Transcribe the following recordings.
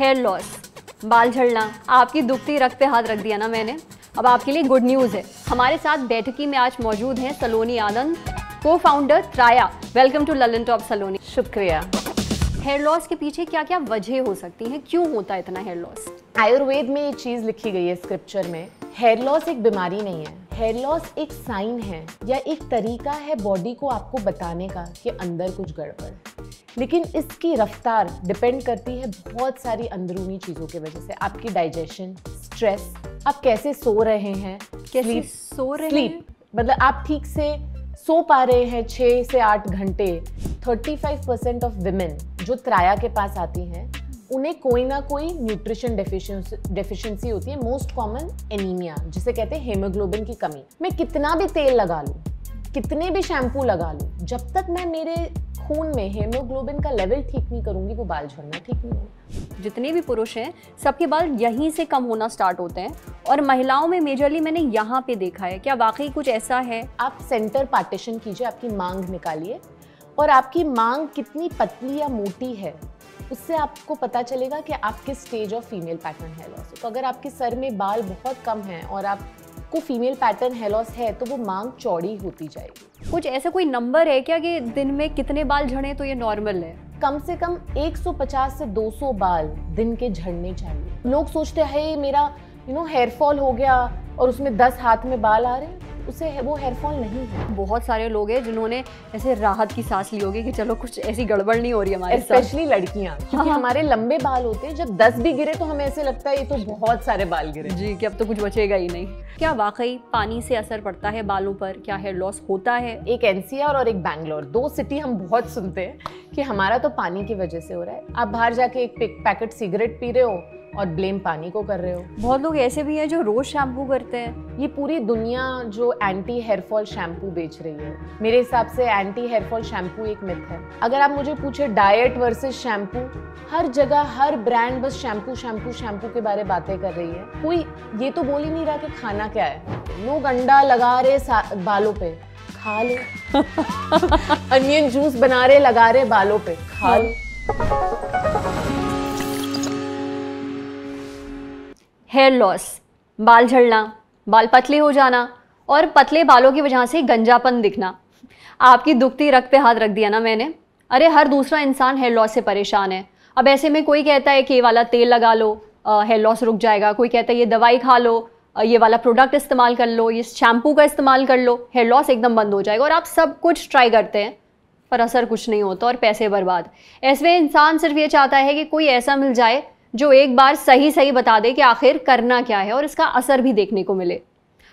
Hair loss बाल झड़ना आपकी दुखती रख पे हाथ रख दिया ना मैंने अब आपके लिए गुड न्यूज़ है हमारे साथ बैठकी में आज मौजूद हैं सलोनी आनंद को founder Traya welcome to Lallantop Saloni शुक्रिया हेयर लॉस के पीछे क्या क्या वजह हो सकती है क्यों होता है इतना हेयर लॉस आयुर्वेद में ये चीज लिखी गई है स्क्रिप्चर में हेयर लॉस एक बीमारी नहीं है हेयर लॉस एक साइन है या एक तरीका है बॉडी को आपको बताने का कि अंदर कुछ गड़बड़ लेकिन इसकी रफ्तार डिपेंड करती है बहुत सारी अंदरूनी चीज़ों की वजह से आपकी डाइजेशन स्ट्रेस आप कैसे सो रहे हैं कैसे सो रहे हैं मतलब आप ठीक से सो पा रहे हैं छः से आठ घंटे thirty five percent of women जो त्राया के पास आती हैं उन्हें कोई ना कोई न्यूट्रिशन डेफिशिएंसी होती है मोस्ट कॉमन एनीमिया जिसे कहते हैं हेमोग्लोबिन की कमी मैं कितना भी तेल लगा लूँ कितने भी शैम्पू लगा लूँ जब तक मैं मेरे खून में हेमोग्लोबिन का लेवल ठीक नहीं करूंगी वो बाल झड़ना ठीक नहीं होगा जितने भी पुरुष हैं सबके बाल यहीं से कम होना स्टार्ट होते हैं और महिलाओं में मेजरली मैंने यहाँ पे देखा है क्या वाकई कुछ ऐसा है आप सेंटर पार्टीशन कीजिए आपकी मांग निकालिए और आपकी मांग कितनी पतली या मोटी है उससे आपको पता चलेगा कि आप किस स्टेज ऑफ फीमेल पैटर्न है लॉस तो अगर आपके सर में बाल बहुत कम हैं और आप को फीमेल पैटर्न लॉस है तो वो मांग चौड़ी होती जाएगी कुछ ऐसा कोई नंबर है क्या कि दिन में कितने बाल झड़े तो ये नॉर्मल है कम से कम 150 से 200 बाल दिन के झड़ने चाहिए लोग सोचते हैं मेरा यू नो हेयर फॉल हो गया और उसमें 10 हाथ में बाल आ रहे हैं उसे वो हेयरफॉल नहीं है बहुत सारे लोग हैं जिन्होंने ऐसे राहत की सांस ली होगी कि चलो कुछ ऐसी गड़बड़ नहीं हो रही हमारे स्पेशली लड़कियाँ क्योंकि हाँ। हमारे लंबे बाल होते हैं जब दस भी गिरे तो हमें ऐसे लगता है ये तो बहुत सारे बाल गिरे जी कि अब तो कुछ बचेगा ही नहीं क्या वाकई पानी से असर पड़ता है बालों पर क्या हेयर लॉस होता है एक एनसीआर और एक बैंगलोर दो सिटी हम बहुत सुनते हैं कि हमारा तो पानी की वजह से हो रहा है आप बाहर जाके एक पैकेट सिगरेट पी रहे हो और ब्लेम पानी को कर रहे हो बहुत लोग ऐसे भी हैं जो रोज शैम्पू करते हैं ये पूरी दुनिया जो एंटी हेयर फॉल शैम्पू बेच रही है मेरे हिसाब से एंटी फॉल शैम्पू एक मिथ है अगर आप मुझे पूछे डाइट वर्सेस शैम्पू हर जगह हर ब्रांड बस शैम्पू शैम्पू शैम्पू के बारे बातें कर रही है कोई ये तो बोल ही नहीं रहा कि खाना क्या है नो गंडा लगा रहे बालों पे खा लो अनियन जूस बना रहे लगा रहे बालों पे खा हाँ। लो हेयर लॉस बाल झड़ना बाल पतले हो जाना और पतले बालों की वजह से गंजापन दिखना आपकी दुखती रख पे हाथ रख दिया ना मैंने अरे हर दूसरा इंसान हेयर लॉस से परेशान है अब ऐसे में कोई कहता है कि ये वाला तेल लगा लो हेयर लॉस रुक जाएगा कोई कहता है ये दवाई खा लो ये वाला प्रोडक्ट इस्तेमाल कर लो ये शैम्पू का इस्तेमाल कर लो हेयर लॉस एकदम बंद हो जाएगा और आप सब कुछ ट्राई करते हैं पर असर कुछ नहीं होता और पैसे बर्बाद ऐसे इंसान सिर्फ ये चाहता है कि कोई ऐसा मिल जाए जो एक बार सही सही बता दे कि आखिर करना क्या है और इसका असर भी देखने को मिले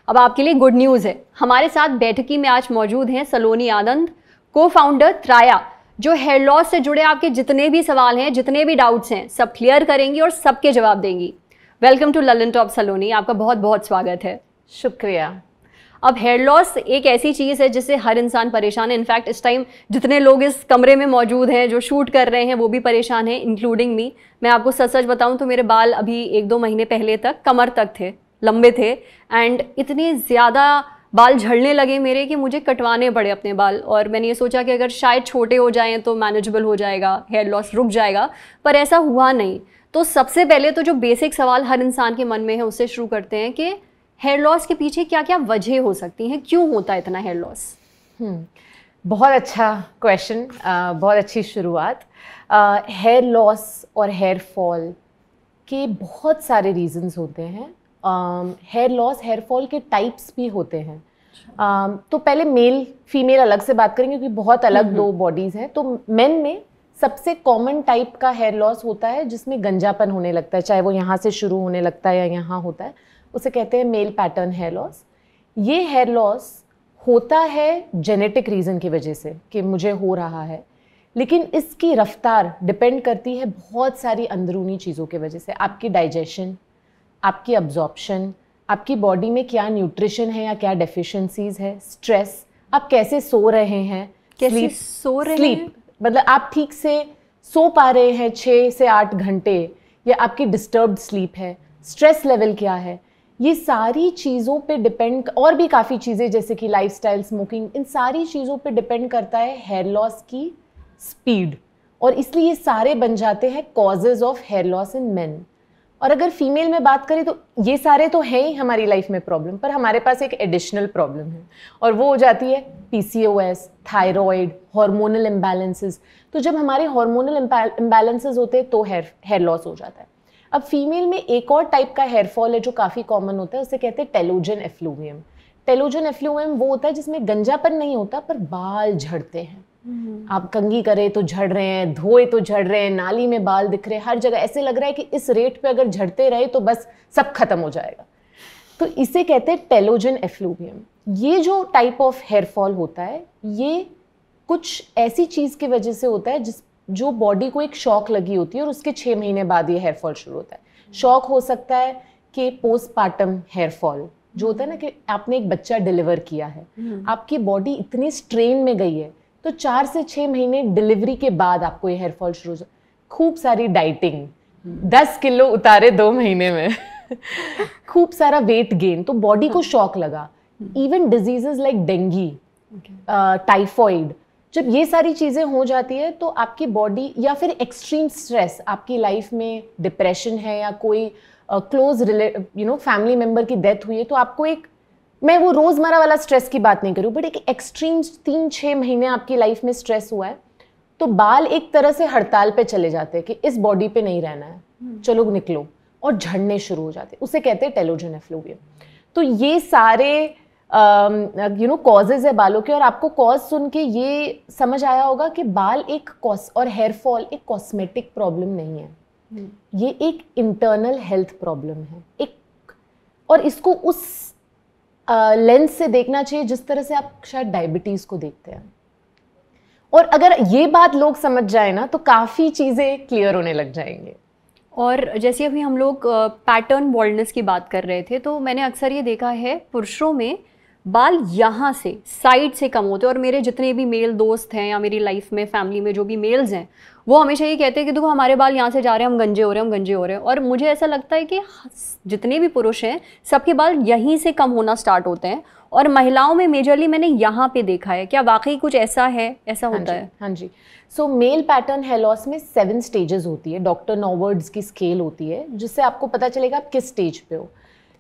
अब आपके लिए गुड न्यूज़ है हमारे साथ बैठकी में आज मौजूद हैं सलोनी आनंद को फाउंडर त्राया जो हेयर लॉस से जुड़े आपके जितने भी सवाल हैं जितने भी डाउट्स हैं सब क्लियर करेंगी और सबके जवाब देंगी welcome to Lallantop Saloni आपका बहुत बहुत स्वागत है शुक्रिया अब हेयर लॉस एक ऐसी चीज़ है जिससे हर इंसान परेशान है इनफैक्ट इस टाइम जितने लोग इस कमरे में मौजूद हैं जो शूट कर रहे हैं वो भी परेशान हैं इंक्लूडिंग मी मैं आपको सच सच बताऊँ तो मेरे बाल अभी एक दो महीने पहले तक कमर तक थे लंबे थे एंड इतने ज़्यादा बाल झड़ने लगे मेरे कि मुझे कटवाने पड़े अपने बाल और मैंने ये सोचा कि अगर शायद छोटे हो जाएँ तो मैनेजेबल हो जाएगा हेयर लॉस रुक जाएगा पर ऐसा हुआ नहीं तो सबसे पहले तो जो बेसिक सवाल हर इंसान के मन में है उससे शुरू करते हैं कि हेयर लॉस के पीछे क्या क्या वजह हो सकती हैं क्यों होता है इतना हेयर हम्म, लॉस बहुत अच्छा क्वेश्चन बहुत अच्छी शुरुआत हेयर लॉस और हेयर फॉल के बहुत सारे रीजंस होते हैं हेयर लॉस हेयर फॉल के टाइप्स भी होते हैं um, तो पहले मेल फीमेल अलग से बात करेंगे क्योंकि बहुत अलग हम्म, दो बॉडीज़ हम्म। हैं तो मेन में सबसे कॉमन टाइप का हेयर लॉस होता है जिसमें गंजापन होने लगता है चाहे वो यहाँ से शुरू होने लगता है या यहाँ होता है उसे कहते हैं मेल पैटर्न हेयर लॉस ये हेयर लॉस होता है जेनेटिक रीज़न की वजह से कि मुझे हो रहा है लेकिन इसकी रफ्तार डिपेंड करती है बहुत सारी अंदरूनी चीज़ों की वजह से आपकी डाइजेशन आपकी अब्जॉर्प्शन आपकी बॉडी में क्या न्यूट्रिशन है या क्या डेफिशिएंसीज है स्ट्रेस आप कैसे सो रहे हैं कैसे सो रहे sleep, मतलब आप ठीक से सो पा रहे हैं छः से आठ घंटे या आपकी डिस्टर्ब स्लीप है स्ट्रेस लेवल क्या है ये सारी चीज़ों पे डिपेंड और भी काफ़ी चीज़ें जैसे कि लाइफस्टाइल स्मोकिंग इन सारी चीज़ों पे डिपेंड करता है हेयर लॉस की स्पीड और इसलिए ये सारे बन जाते हैं causes of hair loss in men और अगर फीमेल में बात करें तो ये सारे तो हैं ही हमारी लाइफ में प्रॉब्लम पर हमारे पास एक एडिशनल प्रॉब्लम है और वो हो जाती है P C O S thyroid hormonal imbalances तो जब हमारे हॉर्मोनल इम्बेलेंसेज होते हैं तो हेयर हेयर लॉस हो जाता है अब फीमेल में एक और टाइप का हेयरफॉल है जो काफ़ी कॉमन होता है उसे कहते हैं टेलोजन एफ्लूवियम टेलोजन एफ्लूएम वो होता है जिसमें गंजापन नहीं होता पर बाल झड़ते हैं हम्म। आप कंगी करें तो झड़ रहे हैं धोए तो झड़ रहे हैं नाली में बाल दिख रहे हैं हर जगह ऐसे लग रहा है कि इस रेट पे अगर झड़ते रहे तो बस सब खत्म हो जाएगा तो इसे कहते हैं टेलोजन एफ्लूवियम ये जो टाइप ऑफ हेयरफॉल होता है ये कुछ ऐसी चीज़ की वजह से होता है जिस जो बॉडी को एक शॉक लगी होती है और उसके छः महीने बाद ये हेयरफॉल फॉल शुरू होता है शॉक हो सकता है कि पोस्टपार्टम हेयरफॉल फॉल जो होता है ना कि आपने एक बच्चा डिलीवर किया है हम्म। आपकी बॉडी इतनी स्ट्रेन में गई है तो चार से छः महीने डिलीवरी के बाद आपको ये हेयरफॉल फॉल शुरू हो खूब सारी डाइटिंग हम्म। दस किलो उतारे दो महीने में खूब सारा वेट गेन तो बॉडी को शौक हाँ। लगा even diseases like dengue typhoid जब ये सारी चीज़ें हो जाती है तो आपकी बॉडी या फिर एक्सट्रीम स्ट्रेस आपकी लाइफ में डिप्रेशन है या कोई close you know family member की डेथ हुई है तो आपको एक मैं वो रोज़मर्रा वाला स्ट्रेस की बात नहीं करूँ बट एक एक्सट्रीम तीन छः महीने आपकी लाइफ में स्ट्रेस हुआ है तो बाल एक तरह से हड़ताल पे चले जाते हैं कि इस बॉडी पे नहीं रहना है हम्म। चलो निकलो और झड़ने शुरू हो जाते उसे कहते हैं टेलोजन एफ्लोवियम तो ये सारे यू नो कॉजेज है बालों के और आपको कॉज सुन के ये समझ आया होगा कि बाल एक कॉस और हेयर फॉल एक कॉस्मेटिक प्रॉब्लम नहीं है hmm. ये एक इंटरनल हेल्थ प्रॉब्लम है एक और इसको उस लेंस से देखना चाहिए जिस तरह से आप शायद डायबिटीज़ को देखते हैं और अगर ये बात लोग समझ जाए ना तो काफ़ी चीज़ें क्लियर होने लग जाएंगे और जैसे अभी हम लोग पैटर्न बॉल्डनेस की बात कर रहे थे तो मैंने अक्सर ये देखा है पुरुषों में बाल यहाँ से साइड से कम होते हैं और मेरे जितने भी मेल दोस्त हैं या मेरी लाइफ में फैमिली में जो भी मेल्स हैं वो हमेशा ये कहते हैं कि देखो हमारे बाल यहाँ से जा रहे हैं हम गंजे हो रहे हैं हम गंजे हो रहे हैं और मुझे ऐसा लगता है कि हाँ, जितने भी पुरुष हैं सबके बाल यहीं से कम होना स्टार्ट होते हैं और महिलाओं में मेजरली मैंने यहाँ पे देखा है क्या वाकई कुछ ऐसा है ऐसा हाँ होता है हाँ जी so male pattern hair loss में सेवन स्टेजेस होती है डॉक्टर नोवर्ड्स की स्केल होती है जिससे आपको पता चलेगा आप किस स्टेज पे हो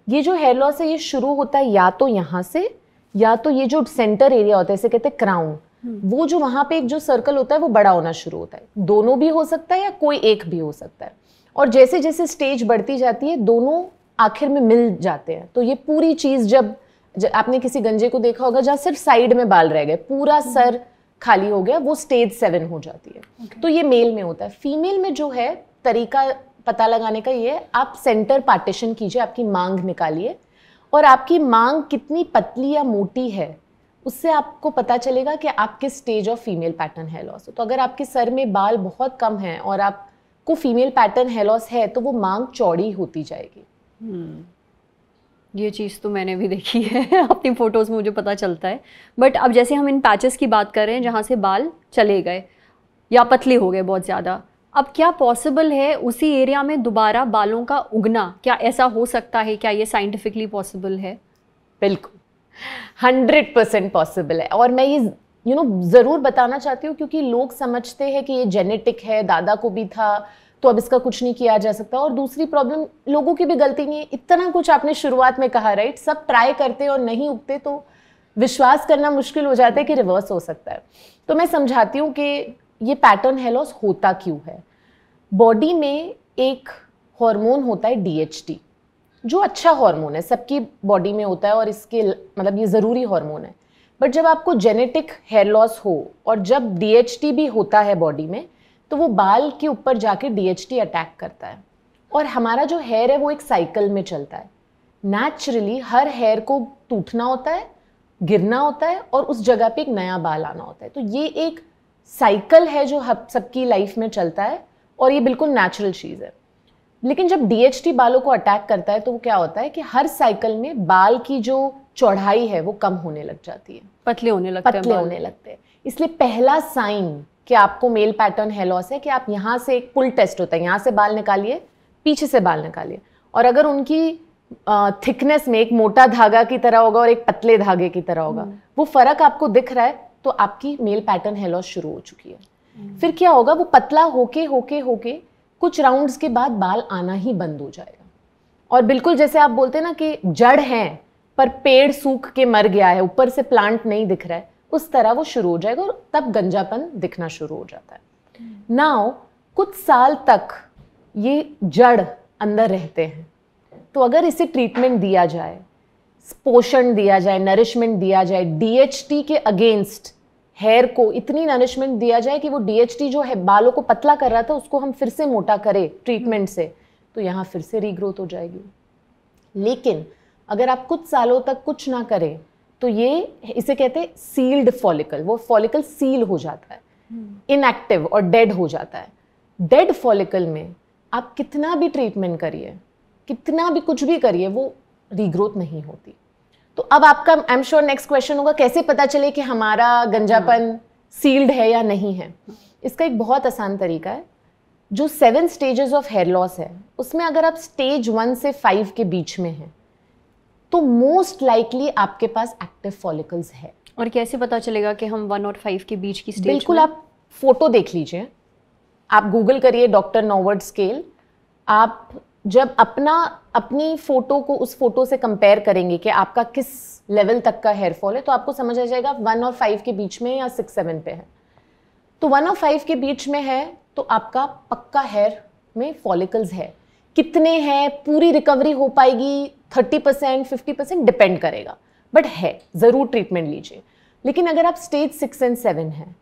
ये जो हेयर लॉस है ये शुरू होता है या तो यहाँ से या तो ये जो सेंटर एरिया होता है इसे कहते हैं क्राउन हम्म। वो जो वहां पे एक जो सर्कल होता है वो बड़ा होना शुरू होता है दोनों भी हो सकता है या कोई एक भी हो सकता है और जैसे जैसे स्टेज बढ़ती जाती है दोनों आखिर में मिल जाते हैं तो ये पूरी चीज़ जब आपने किसी गंजे को देखा होगा जहाँ सिर्फ साइड में बाल रह गए पूरा हम्म। सर खाली हो गया वो स्टेज सेवन हो जाती है okay. तो ये मेल में होता है फीमेल में जो है तरीका पता लगाने का ये आप सेंटर पार्टीशन कीजिए आपकी मांग निकालिए और आपकी मांग कितनी पतली या मोटी है उससे आपको पता चलेगा कि आप किस stage of female pattern hair loss हो तो अगर आपके सर में बाल बहुत कम है और आपको फीमेल पैटर्न हेयर लॉस है तो वो मांग चौड़ी होती जाएगी hmm. ये चीज़ तो मैंने भी देखी है अपनी फ़ोटोज़ में मुझे पता चलता है बट अब जैसे हम इन पैचेस की बात कर रहे हैं जहाँ से बाल चले गए या पतले हो गए बहुत ज़्यादा अब क्या पॉसिबल है उसी एरिया में दोबारा बालों का उगना क्या ऐसा हो सकता है क्या ये साइंटिफिकली पॉसिबल है बिल्कुल हंड्रेड परसेंट पॉसिबल है और मैं ये यू you नो know, ज़रूर बताना चाहती हूँ क्योंकि लोग समझते हैं कि ये जेनेटिक है दादा को भी था तो अब इसका कुछ नहीं किया जा सकता और दूसरी प्रॉब्लम लोगों की भी गलती नहीं है इतना कुछ आपने शुरुआत में कहा राइट सब ट्राई करते और नहीं उगते तो विश्वास करना मुश्किल हो जाता है कि रिवर्स हो सकता है तो मैं समझाती हूँ कि ये पैटर्न हेयर लॉस होता क्यों है बॉडी में एक हार्मोन होता है डीएचटी जो अच्छा हार्मोन है सबकी बॉडी में होता है और इसके मतलब ये ज़रूरी हार्मोन है बट जब आपको जेनेटिक हेयर लॉस हो और जब डीएचटी भी होता है बॉडी में तो वो बाल के ऊपर जाके डीएचटी अटैक करता है और हमारा जो हेयर है वो एक साइकिल में चलता है नेचुरली हर हेयर को टूटना होता है गिरना होता है और उस जगह पे एक नया बाल आना होता है तो ये एक साइकिल है जो हम सबकी लाइफ में चलता है और ये बिल्कुल नेचुरल चीज़ है लेकिन जब डीएचटी बालों को अटैक करता है तो वो क्या होता है कि हर साइकिल में बाल की जो चौड़ाई है वो कम होने लग जाती है पतले होने लगते पतले हैं होने लगते हैं इसलिए पहला साइन कि आपको मेल पैटर्न है लॉस है कि आप यहाँ से एक पुल टेस्ट होता है यहाँ से बाल निकालिए पीछे से बाल निकालिए और अगर उनकी थिकनेस में एक मोटा धागा की तरह होगा और एक पतले धागे की तरह होगा हम्म। वो फर्क आपको दिख रहा है तो आपकी मेल पैटर्न हेयर लॉस शुरू हो चुकी है हम्म। फिर क्या होगा वो पतला होके होके होके कुछ राउंड्स के बाद बाल आना ही बंद हो जाएगा और बिल्कुल जैसे आप बोलते हैं ना कि जड़ हैं पर पेड़ सूख के मर गया है ऊपर से प्लांट नहीं दिख रहा है उस तरह वो शुरू हो जाएगा और तब गंजापन दिखना शुरू हो जाता है नाव हम्म। कुछ साल तक ये जड़ अंदर रहते हैं तो अगर इसे ट्रीटमेंट दिया जाए पोषण दिया जाए नरिशमेंट दिया जाए डीएचटी के अगेंस्ट हेयर को इतनी नरिशमेंट दिया जाए कि वो डीएचटी जो है बालों को पतला कर रहा था उसको हम फिर से मोटा करें ट्रीटमेंट से तो यहाँ फिर से रीग्रोथ हो जाएगी लेकिन अगर आप कुछ सालों तक कुछ ना करें तो ये इसे कहते हैं सील्ड फॉलिकल वो फॉलिकल सील हो जाता है इनएक्टिव हम्म। और डेड हो जाता है डेड फॉलिकल में आप कितना भी ट्रीटमेंट करिए कितना भी कुछ भी करिए वो रीग्रोथ नहीं होती तो अब आपका I am sure next question होगा कैसे पता चले कि हमारा गंजापन सील्ड हाँ। है या नहीं है इसका एक बहुत आसान तरीका है जो seven stages of hair loss है उसमें अगर आप स्टेज वन से फाइव के बीच में हैं तो मोस्ट लाइकली आपके पास एक्टिव फॉलिकल्स है और कैसे पता चलेगा कि हम वन और फाइव के बीच की स्टेज बिल्कुल आप फोटो देख लीजिए आप गूगल करिए डॉक्टर नोवर्ड स्केल आप जब अपना अपनी फ़ोटो को उस फोटो से कंपेयर करेंगे कि आपका किस लेवल तक का हेयर फॉल है तो आपको समझ आ जाएगा वन और फाइव के बीच में या सिक्स सेवन पे है तो वन और फाइव के बीच में है तो आपका पक्का हेयर में फॉलिकल्स है कितने हैं पूरी रिकवरी हो पाएगी thirty percent fifty percent depend करेगा बट है ज़रूर ट्रीटमेंट लीजिए लेकिन अगर आप स्टेज सिक्स एंड सेवन हैं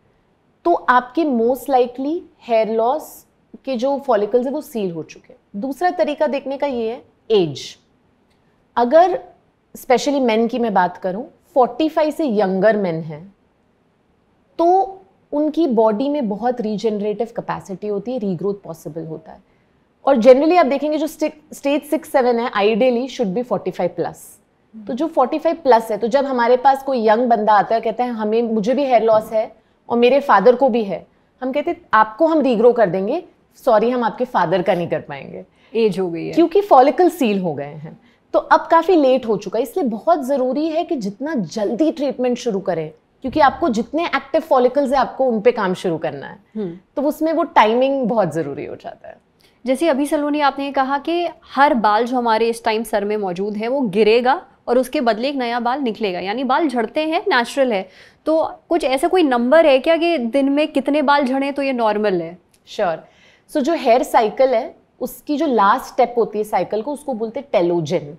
तो आपके मोस्ट लाइकली हेयर लॉस कि जो फॉलिकल्स है वो सील हो चुके हैं दूसरा तरीका देखने का ये है एज अगर स्पेशली मेन की मैं बात करूं 45 से यंगर मेन हैं तो उनकी बॉडी में बहुत रीजनरेटिव कैपेसिटी होती है रीग्रोथ पॉसिबल होता है और जनरली आप देखेंगे जो स्टेज सिक्स सेवन है आइडियली शुड बी 45 प्लस तो जो 45 प्लस है तो जब हमारे पास कोई यंग बंदा आता है कहते हैं हमें मुझे भी हेयर लॉस है और मेरे फादर को भी है हम कहते हैं आपको हम रीग्रो कर देंगे सॉरी हम आपके फादर का नहीं कर पाएंगे एज हो गई है क्योंकि फॉलिकल सील हो गए हैं तो अब काफ़ी लेट हो चुका है इसलिए बहुत ज़रूरी है कि जितना जल्दी ट्रीटमेंट शुरू करें क्योंकि आपको जितने एक्टिव फॉलिकल्स है आपको उन काम शुरू करना है हम्म। तो उसमें वो टाइमिंग बहुत ज़रूरी हो जाता है जैसे अभी सलोनी आपने कहा कि हर बाल जो हमारे इस टाइम सर में मौजूद है वो गिरेगा और उसके बदले एक नया बाल निकलेगा यानी बाल झड़ते हैं नेचुरल है तो कुछ ऐसा कोई नंबर है क्या कि दिन में कितने बाल झड़े तो ये नॉर्मल है श्योर sure. सो so, जो हेयर साइकिल है उसकी जो लास्ट स्टेप होती है साइकिल को उसको बोलते हैं टेलोजन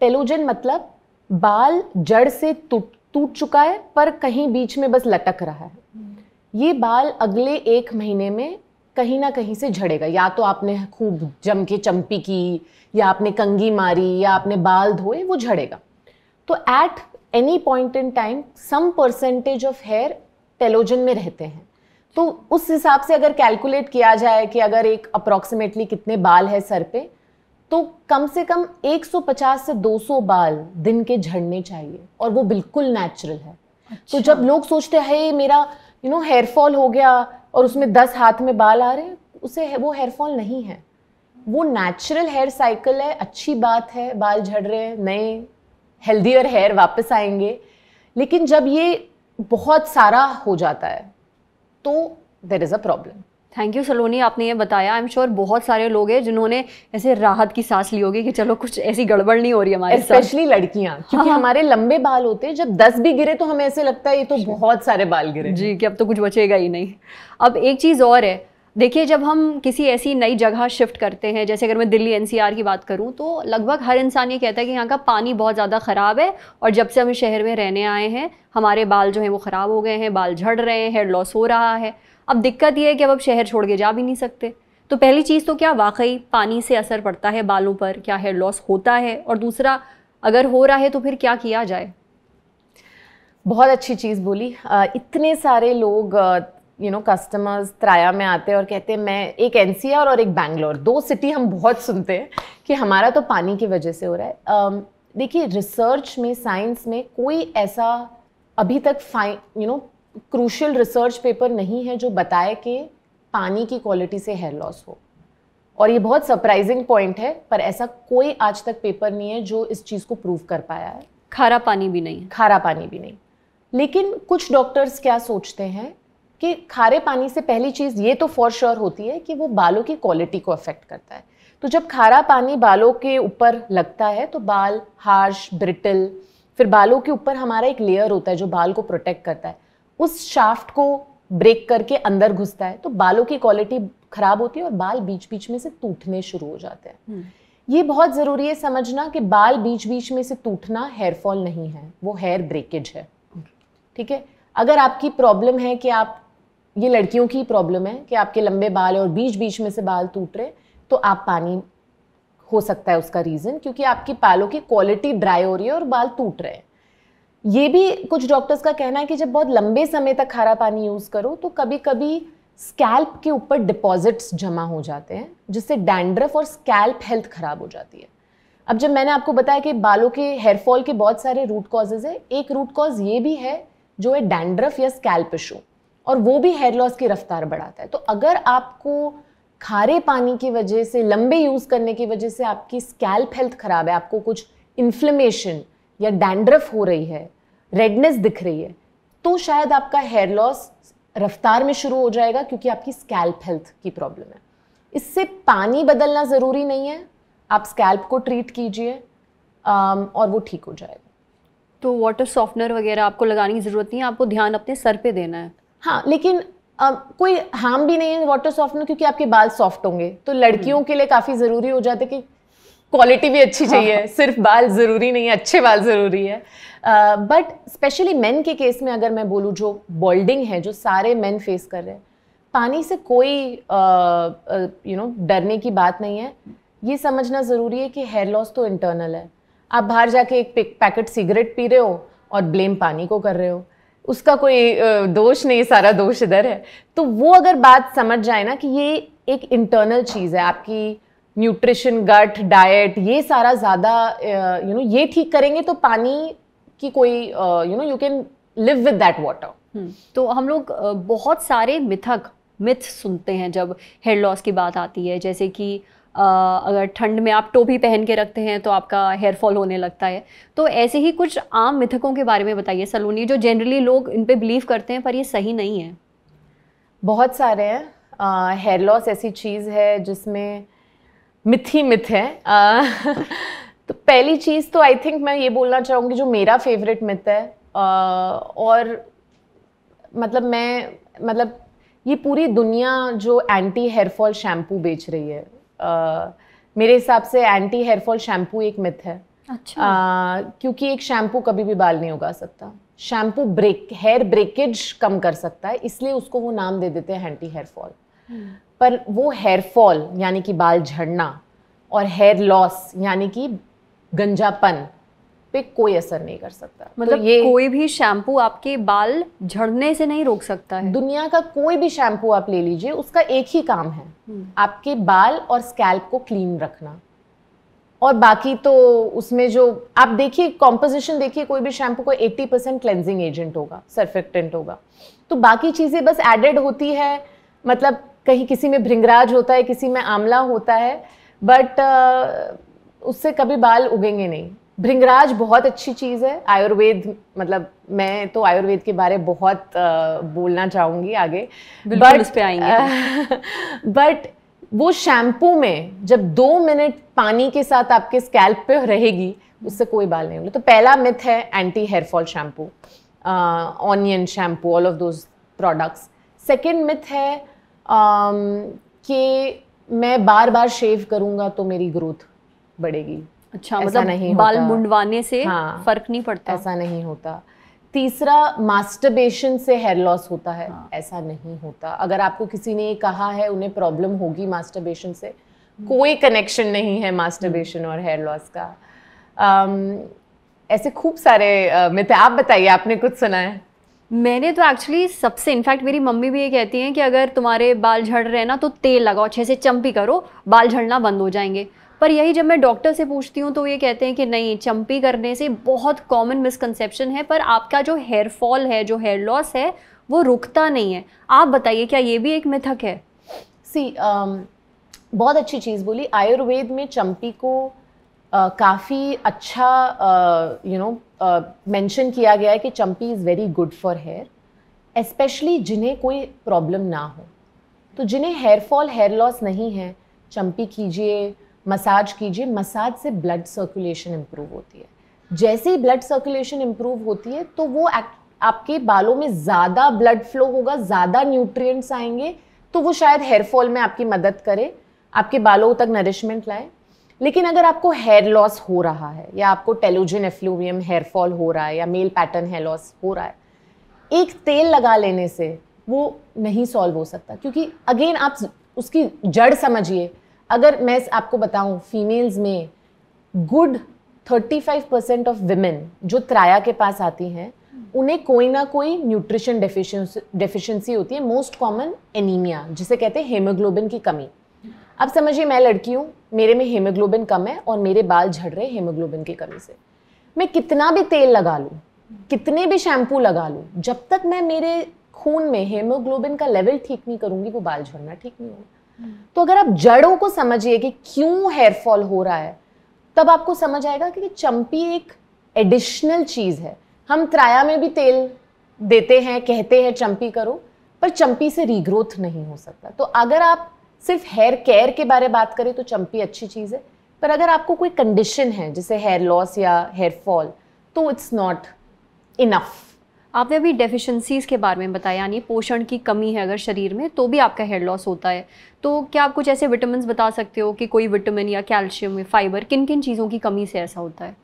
टेलोजन मतलब बाल जड़ से टूट टूट चुका है पर कहीं बीच में बस लटक रहा है ये बाल अगले एक महीने में कहीं ना कहीं से झड़ेगा या तो आपने खूब जम के चम्पी की या आपने कंगी मारी या आपने बाल धोए वो झड़ेगा तो at any point in time some percentage of hair telogen में रहते हैं तो उस हिसाब से अगर कैलकुलेट किया जाए कि अगर एक अप्रॉक्सीमेटली कितने बाल है सर पे तो कम से कम 150 से 200 बाल दिन के झड़ने चाहिए और वो बिल्कुल नेचुरल है तो अच्छा। तो जब लोग सोचते हैं मेरा यू नो हेयर फॉल हो गया और उसमें 10 हाथ में बाल आ रहे हैं उसे वो हेयर फॉल नहीं है वो नेचुरल हेयर साइकिल है अच्छी बात है बाल झड़ रहे हैं नए हेल्दियर हेयर वापस आएंगे लेकिन जब ये बहुत सारा हो जाता है तो there is a problem thank you Saloni आपने ये बताया आई एम श्योर बहुत सारे लोग हैं जिन्होंने ऐसे राहत की सांस ली होगी कि चलो कुछ ऐसी गड़बड़ नहीं हो रही हमारे स्पेशली लड़कियां क्योंकि हाँ, हाँ। हमारे लंबे बाल होते हैं जब दस भी गिरे तो हमें ऐसे लगता है ये तो बहुत सारे बाल गिरे जी कि अब तो कुछ बचेगा ही नहीं अब एक चीज़ और है देखिए जब हम किसी ऐसी नई जगह शिफ्ट करते हैं जैसे अगर मैं दिल्ली एनसीआर की बात करूं तो लगभग हर इंसान ये कहता है कि यहाँ का पानी बहुत ज़्यादा ख़राब है और जब से हम शहर में रहने आए हैं हमारे बाल जो हैं वो ख़राब हो गए हैं बाल झड़ रहे हैं हेयर लॉस हो रहा है अब दिक्कत ये है कि अब अब शहर छोड़ के जा भी नहीं सकते तो पहली चीज़ तो क्या वाकई पानी से असर पड़ता है बालों पर क्या हेयर लॉस होता है और दूसरा अगर हो रहा है तो फिर क्या किया जाए बहुत अच्छी चीज़ बोली इतने सारे लोग यू नो कस्टमर्स त्राया में आते हैं और कहते हैं मैं एक एन और एक बैंगलोर दो सिटी हम बहुत सुनते हैं कि हमारा तो पानी की वजह से हो रहा है देखिए रिसर्च में साइंस में कोई ऐसा अभी तक fine you know crucial research paper नहीं है जो बताए कि पानी की क्वालिटी से हेयर लॉस हो और ये बहुत सरप्राइजिंग पॉइंट है पर ऐसा कोई आज तक पेपर नहीं है जो इस चीज़ को प्रूव कर पाया है खारा पानी भी नहीं खारा पानी भी नहीं लेकिन कुछ डॉक्टर्स क्या सोचते हैं कि खारे पानी से पहली चीज़ ये तो फॉर श्योर sure होती है कि वो बालों की क्वालिटी को अफेक्ट करता है तो जब खारा पानी बालों के ऊपर लगता है तो बाल हार्श ब्रिटल फिर बालों के ऊपर हमारा एक लेयर होता है जो बाल को प्रोटेक्ट करता है उस शाफ्ट को ब्रेक करके अंदर घुसता है तो बालों की क्वालिटी खराब होती है और बाल बीच बीच में से टूटने शुरू हो जाते हैं हम्म। ये बहुत ज़रूरी है समझना कि बाल बीच बीच में से टूटना हेयर फॉल नहीं है वो हेयर ब्रेकेज है ठीक है अगर आपकी प्रॉब्लम है कि आप ये लड़कियों की प्रॉब्लम है कि आपके लंबे बाल और बीच बीच में से बाल टूट रहे तो आप पानी हो सकता है उसका रीज़न क्योंकि आपकी बालों की क्वालिटी ड्राई हो रही है और बाल टूट रहे हैं ये भी कुछ डॉक्टर्स का कहना है कि जब बहुत लंबे समय तक खारा पानी यूज़ करो तो कभी कभी स्कैल्प के ऊपर डिपॉजिट्स जमा हो जाते हैं जिससे डैंड्रफ और स्कैल्प हेल्थ खराब हो जाती है अब जब मैंने आपको बताया कि बालों के हेयरफॉल के बहुत सारे रूट कॉजेज है एक रूट कॉज ये भी है जो है डैंड्रफ या स्कैल्प इशू और वो भी हेयर लॉस की रफ्तार बढ़ाता है तो अगर आपको खारे पानी की वजह से लंबे यूज़ करने की वजह से आपकी स्कैल्प हेल्थ ख़राब है आपको कुछ इन्फ्लेमेशन या डैंड्रफ हो रही है रेडनेस दिख रही है तो शायद आपका हेयर लॉस रफ्तार में शुरू हो जाएगा क्योंकि आपकी स्कैल्प हेल्थ की प्रॉब्लम है इससे पानी बदलना ज़रूरी नहीं है आप स्कैल्प को ट्रीट कीजिए और वो ठीक हो जाएगा तो वाटर सॉफ्टनर वगैरह आपको लगाने की ज़रूरत नहीं है आपको ध्यान अपने सर पे देना है हाँ लेकिन Uh, कोई हार्म भी नहीं है वाटर सॉफ्टनर क्योंकि आपके बाल सॉफ्ट होंगे तो लड़कियों हम्म। के लिए काफ़ी ज़रूरी हो जाते कि क्वालिटी भी अच्छी चाहिए हाँ। सिर्फ बाल ज़रूरी नहीं है अच्छे बाल ज़रूरी है बट स्पेशली मेन के केस में अगर मैं बोलूँ जो बॉल्डिंग है जो सारे मेन फेस कर रहे हैं पानी से कोई यू नो डरने की बात नहीं है ये समझना ज़रूरी है कि हेयर लॉस तो इंटरनल है आप बाहर जाके एक पैकेट सिगरेट पी रहे हो और ब्लेम पानी को कर रहे हो उसका कोई दोष नहीं सारा दोष इधर है तो वो अगर बात समझ जाए ना कि ये एक इंटरनल चीज़ है आपकी न्यूट्रिशन गट डाइट ये सारा ज़्यादा यू नो ये ठीक करेंगे तो पानी की कोई you know you can live with that water तो हम लोग बहुत सारे मिथक मिथ सुनते हैं जब हेयर लॉस की बात आती है जैसे कि uh, अगर ठंड में आप टोपी पहन के रखते हैं तो आपका हेयर फॉल होने लगता है तो ऐसे ही कुछ आम मिथकों के बारे में बताइए सलोनी जो जनरली लोग इन पर बिलीव करते हैं पर ये सही नहीं है बहुत सारे हैं हेयर लॉस ऐसी चीज़ है जिसमें मिथ ही मिथ है आ, तो पहली चीज़ तो आई थिंक मैं ये बोलना चाहूँगी जो मेरा फेवरेट मिथ है आ, और मतलब मैं मतलब ये पूरी दुनिया जो एंटी हेयर फॉल शैम्पू बेच रही है मेरे हिसाब से एंटी हेयर फॉल शैम्पू एक मिथ है अच्छा आ, क्योंकि एक शैम्पू कभी भी बाल नहीं उगा सकता शैम्पू ब्रेक हेयर ब्रेकेज कम कर सकता है इसलिए उसको वो नाम दे देते हैं एंटी हेयर फॉल पर वो हेयर फॉल यानी कि बाल झड़ना और हेयर लॉस यानी कि गंजापन पे कोई असर नहीं कर सकता तो मतलब तो ये कोई भी शैम्पू आपके बाल झड़ने से नहीं रोक सकता है दुनिया का कोई भी शैम्पू आप ले लीजिए उसका एक ही काम है हम्म। आपके बाल और स्कैल्प को क्लीन रखना और बाकी तो उसमें जो आप देखिए कॉम्पोजिशन देखिए कोई भी शैम्पू को 80 परसेंट क्लेंजिंग एजेंट होगा सर्फेक्टेंट होगा तो बाकी चीज़ें बस एडेड होती है मतलब कहीं किसी में भृंगराज होता है किसी में आमला होता है बट उससे कभी बाल उगेंगे नहीं भृंगराज बहुत अच्छी चीज़ है आयुर्वेद मतलब मैं तो आयुर्वेद के बारे बहुत आ, बोलना चाहूँगी आगे बट उस पे आएंगे बट वो शैम्पू में जब दो मिनट पानी के साथ आपके स्कैल्प पे रहेगी उससे कोई बाल नहीं होंगे तो पहला मिथ है anti hair fall shampoo onion shampoo all of those products second myth है um, कि मैं बार बार शेव करूँगा तो मेरी ग्रोथ बढ़ेगी अच्छा मतलब नहीं बाल मुंडवाने से हाँ, फर्क नहीं पड़ता ऐसा नहीं होता तीसरा मास्टरबेशन से हेयर लॉस होता है हाँ. ऐसा नहीं होता अगर आपको किसी ने कहा है उन्हें प्रॉब्लम होगी मास्टरबेशन से कोई कनेक्शन नहीं है मास्टरबेशन और हेयर लॉस का um, ऐसे खूब सारे मित्र आप बताइए आपने कुछ सुना है मैंने तो एक्चुअली सबसे इनफैक्ट मेरी मम्मी भी ये कहती हैं कि अगर तुम्हारे बाल झड़ रहे हैं ना तो तेल लगाओ अच्छे से चम्पी करो बाल झड़ना बंद हो जाएंगे पर यही जब मैं डॉक्टर से पूछती हूँ तो ये कहते हैं कि नहीं चम्पी करने से बहुत कॉमन मिसकनसेप्शन है पर आपका जो हेयर फॉल है जो हेयर लॉस है वो रुकता नहीं है आप बताइए क्या ये भी एक मिथक है सी um, बहुत अच्छी चीज़ बोली आयुर्वेद में चम्पी को Uh, काफ़ी अच्छा यू नो मेंशन किया गया है कि champi is very good for hair especially जिन्हें कोई प्रॉब्लम ना हो तो जिन्हें हेयर फॉल हेयर लॉस नहीं है चम्पी कीजिए मसाज कीजिए मसाज से ब्लड सर्कुलेशन इम्प्रूव होती है जैसे ही ब्लड सर्कुलेशन इम्प्रूव होती है तो वो आपके बालों में ज़्यादा ब्लड फ्लो होगा ज़्यादा न्यूट्रिएंट्स आएंगे तो वो शायद हेयर फॉल में आपकी मदद करे आपके बालों तक नरिशमेंट लाए लेकिन अगर आपको हेयर लॉस हो रहा है या आपको टेलोजिन एफ्लूवियम हेयर फॉल हो रहा है या मेल पैटर्न हेयर लॉस हो रहा है एक तेल लगा लेने से वो नहीं सॉल्व हो सकता क्योंकि अगेन आप उसकी जड़ समझिए अगर मैं आपको बताऊं फीमेल्स में गुड 35 परसेंट ऑफ विमेन जो त्राया के पास आती हैं उन्हें कोई ना कोई न्यूट्रिशन डेफिशिएंसी होती है मोस्ट कॉमन एनीमिया जिसे कहते हैं हेमोग्लोबिन की कमी अब समझिए मैं लड़की हूँ मेरे में हेमोग्लोबिन कम है और मेरे बाल झड़ रहे हेमोग्लोबिन की कमी से मैं कितना भी तेल लगा लूँ कितने भी शैम्पू लगा लूँ जब तक मैं मेरे खून में हेमोग्लोबिन का लेवल ठीक नहीं करूँगी वो बाल झड़ना ठीक नहीं होगा तो अगर आप जड़ों को समझिए कि क्यों हेयरफॉल हो रहा है तब आपको समझ आएगा कि चंपी एक एडिशनल चीज़ है हम त्राया में भी तेल देते हैं कहते हैं चंपी करो पर चंपी से रीग्रोथ नहीं हो सकता तो अगर आप सिर्फ हेयर केयर के बारे में बात करें तो चंपी अच्छी चीज़ है पर अगर आपको कोई कंडीशन है जैसे हेयर लॉस या हेयर फॉल तो इट्स नॉट इनफ़ आपने अभी डेफिशिएंसीज के बारे में बताया यानी पोषण की कमी है अगर शरीर में तो भी आपका हेयर लॉस होता है तो क्या आप कुछ ऐसे विटामिन बता सकते हो कि कोई विटामिन या कैल्शियम या फाइबर किन किन चीज़ों की कमी से ऐसा होता है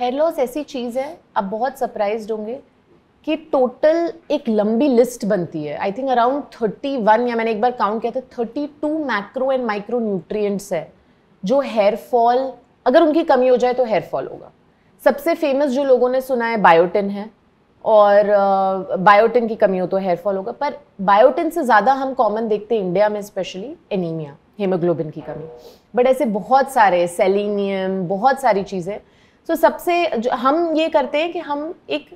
हेयर लॉस ऐसी चीज़ है आप बहुत सरप्राइज होंगे कि टोटल एक लंबी लिस्ट बनती है I think around thirty one या मैंने एक बार काउंट किया था thirty two macro and micro nutrients है जो हेयर फॉल अगर उनकी कमी हो जाए तो हेयर फॉल होगा सबसे फेमस जो लोगों ने सुना है बायोटिन है और बायोटिन uh, तो की कमी हो तो हेयर फॉल होगा पर बायोटिन से ज़्यादा हम कॉमन देखते हैं इंडिया में स्पेशली एनीमिया हेमोग्लोबिन की कमी बट ऐसे बहुत सारे सेलिनियम बहुत सारी चीज़ें सो so, सबसे हम ये करते हैं कि हम एक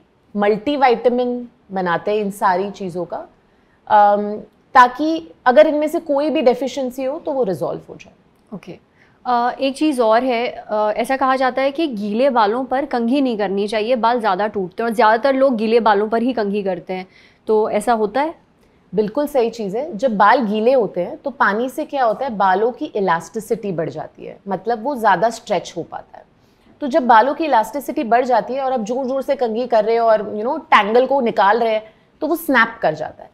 मल्टीविटामिन बनाते हैं इन सारी चीज़ों का um, ताकि अगर इनमें से कोई भी डेफिशिएंसी हो तो वो रिजॉल्व हो जाए ओके okay. एक चीज़ और है ऐसा कहा जाता है कि गीले बालों पर कंघी नहीं करनी चाहिए बाल ज़्यादा टूटते हैं और ज़्यादातर लोग गीले बालों पर ही कंघी करते हैं तो ऐसा होता है बिल्कुल सही चीज़ है जब बाल गीले होते हैं तो पानी से क्या होता है बालों की इलास्टिसिटी बढ़ जाती है मतलब वो ज़्यादा स्ट्रेच हो पाता है तो जब बालों की इलास्टिसिटी बढ़ जाती है और आप जोर जोर से कंघी कर रहे हो और यू नो टैंगल को निकाल रहे हैं तो वो स्नैप कर जाता है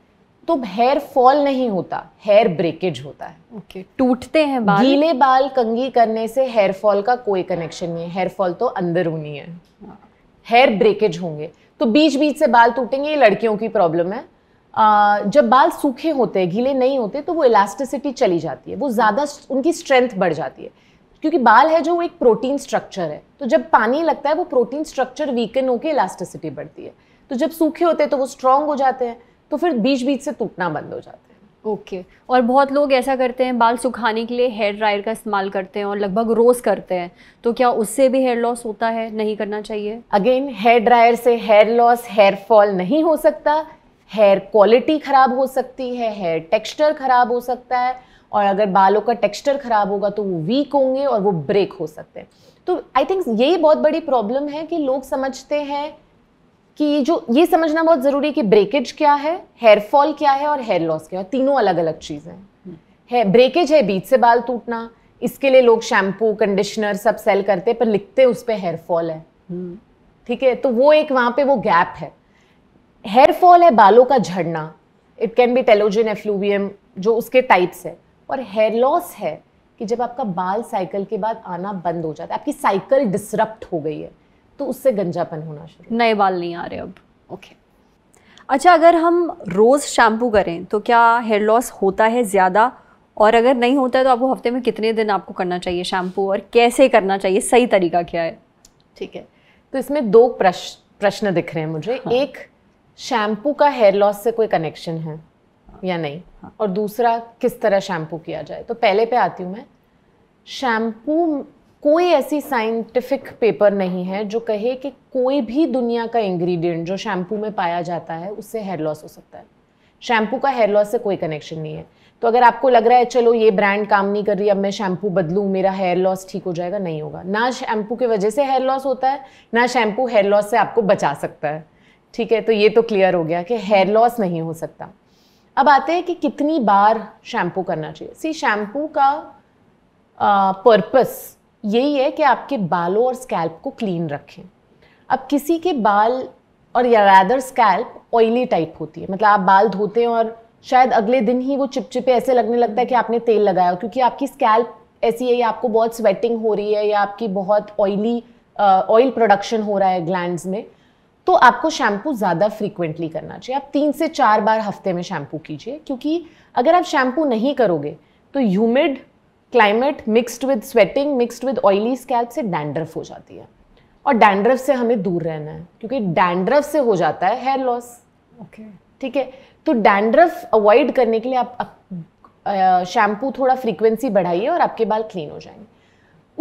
तो हेयर फॉल नहीं होता हेयर ब्रेकेज होता है ओके okay. टूटते हैं बाल गीले बाल कंगी करने से हेयर फॉल का कोई कनेक्शन नहीं है हेयर फॉल तो होनी है हेयर हाँ। ब्रेकेज होंगे तो बीच बीच से बाल टूटेंगे ये लड़कियों की प्रॉब्लम है आ, जब बाल सूखे होते हैं गीले नहीं होते तो वो इलास्टिसिटी चली जाती है वो ज़्यादा उनकी स्ट्रेंथ बढ़ जाती है क्योंकि बाल है जो एक प्रोटीन स्ट्रक्चर है तो जब पानी लगता है वो प्रोटीन स्ट्रक्चर वीकन होकर इलास्टिसिटी बढ़ती है तो जब सूखे होते हैं तो वो स्ट्रांग हो जाते हैं तो फिर बीच बीच से टूटना बंद हो जाता है ओके okay. और बहुत लोग ऐसा करते हैं बाल सुखाने के लिए हेयर ड्रायर का इस्तेमाल करते हैं और लगभग रोज़ करते हैं तो क्या उससे भी हेयर लॉस होता है नहीं करना चाहिए अगेन हेयर ड्रायर से हेयर लॉस हेयर फॉल नहीं हो सकता हेयर क्वालिटी ख़राब हो सकती है हेयर टेक्सचर ख़राब हो सकता है और अगर बालों का टेक्सचर ख़राब होगा तो वो वीक होंगे और वो ब्रेक हो सकते हैं तो आई थिंक यही बहुत बड़ी प्रॉब्लम है कि लोग समझते हैं कि जो ये समझना बहुत ज़रूरी है कि ब्रेकेज क्या है हेयर फॉल क्या है और हेयर लॉस क्या है तीनों अलग अलग चीज़ें हैं हम्म। है ब्रेकेज है बीच से बाल टूटना इसके लिए लोग शैम्पू कंडीशनर सब सेल करते हैं पर लिखते उस पर हेयर फॉल है हम्म। ठीक है तो वो एक वहाँ पे वो गैप है हेयर फॉल है बालों का झड़ना it can be telogen effluvium जो उसके टाइप्स है और हेयर लॉस है कि जब आपका बाल साइकिल के बाद आना बंद हो जाता है आपकी साइकिल डिसरप्ट हो गई है तो उससे गंजापन होना शुरू नए बाल नहीं आ रहे अब ओके अच्छा अगर हम रोज़ शैम्पू करें तो क्या हेयर लॉस होता है ज़्यादा और अगर नहीं होता है तो आपको हफ्ते में कितने दिन आपको करना चाहिए शैम्पू और कैसे करना चाहिए सही तरीका क्या है ठीक है तो इसमें दो प्रश्न प्रश्न दिख रहे हैं मुझे हाँ। एक शैम्पू का हेयर लॉस से कोई कनेक्शन है हाँ। या नहीं हाँ। और दूसरा किस तरह शैम्पू किया जाए तो पहले पे आती हूँ मैं शैम्पू कोई ऐसी साइंटिफिक पेपर नहीं है जो कहे कि कोई भी दुनिया का इंग्रेडिएंट जो शैम्पू में पाया जाता है उससे हेयर लॉस हो सकता है शैम्पू का हेयर लॉस से कोई कनेक्शन नहीं है तो अगर आपको लग रहा है चलो ये ब्रांड काम नहीं कर रही अब मैं शैम्पू बदलूँ मेरा हेयर लॉस ठीक हो जाएगा नहीं होगा ना शैम्पू की वजह से हेयर लॉस होता है ना शैम्पू हेयर लॉस से आपको बचा सकता है ठीक है तो ये तो क्लियर हो गया कि हेयर लॉस नहीं हो सकता अब आते हैं कि कितनी बार शैम्पू करना चाहिए सी शैम्पू का पर्पस यही है कि आपके बालों और स्कैल्प को क्लीन रखें अब किसी के बाल और या रैदर स्कैल्प ऑयली टाइप होती है मतलब आप बाल धोते हैं और शायद अगले दिन ही वो चिपचिपे ऐसे लगने लगता है कि आपने तेल लगाया हो क्योंकि आपकी स्कैल्प ऐसी है या आपको बहुत स्वेटिंग हो रही है या आपकी बहुत ऑयली ऑयल प्रोडक्शन हो रहा है ग्लैंड में तो आपको शैम्पू ज़्यादा फ्रीक्वेंटली करना चाहिए आप तीन से चार बार हफ्ते में शैम्पू कीजिए क्योंकि अगर आप शैम्पू नहीं करोगे तो humid climate mixed with sweating mixed with oily scalp से डैंड्रफ हो जाती है और डैंड्रफ से हमें दूर रहना है क्योंकि डैंड्रफ से हो जाता है हेयर लॉस ओके ठीक है तो डैंड्रफ अवॉइड करने के लिए आप शैम्पू थोड़ा फ्रीक्वेंसी बढ़ाइए और आपके बाल क्लीन हो जाएंगे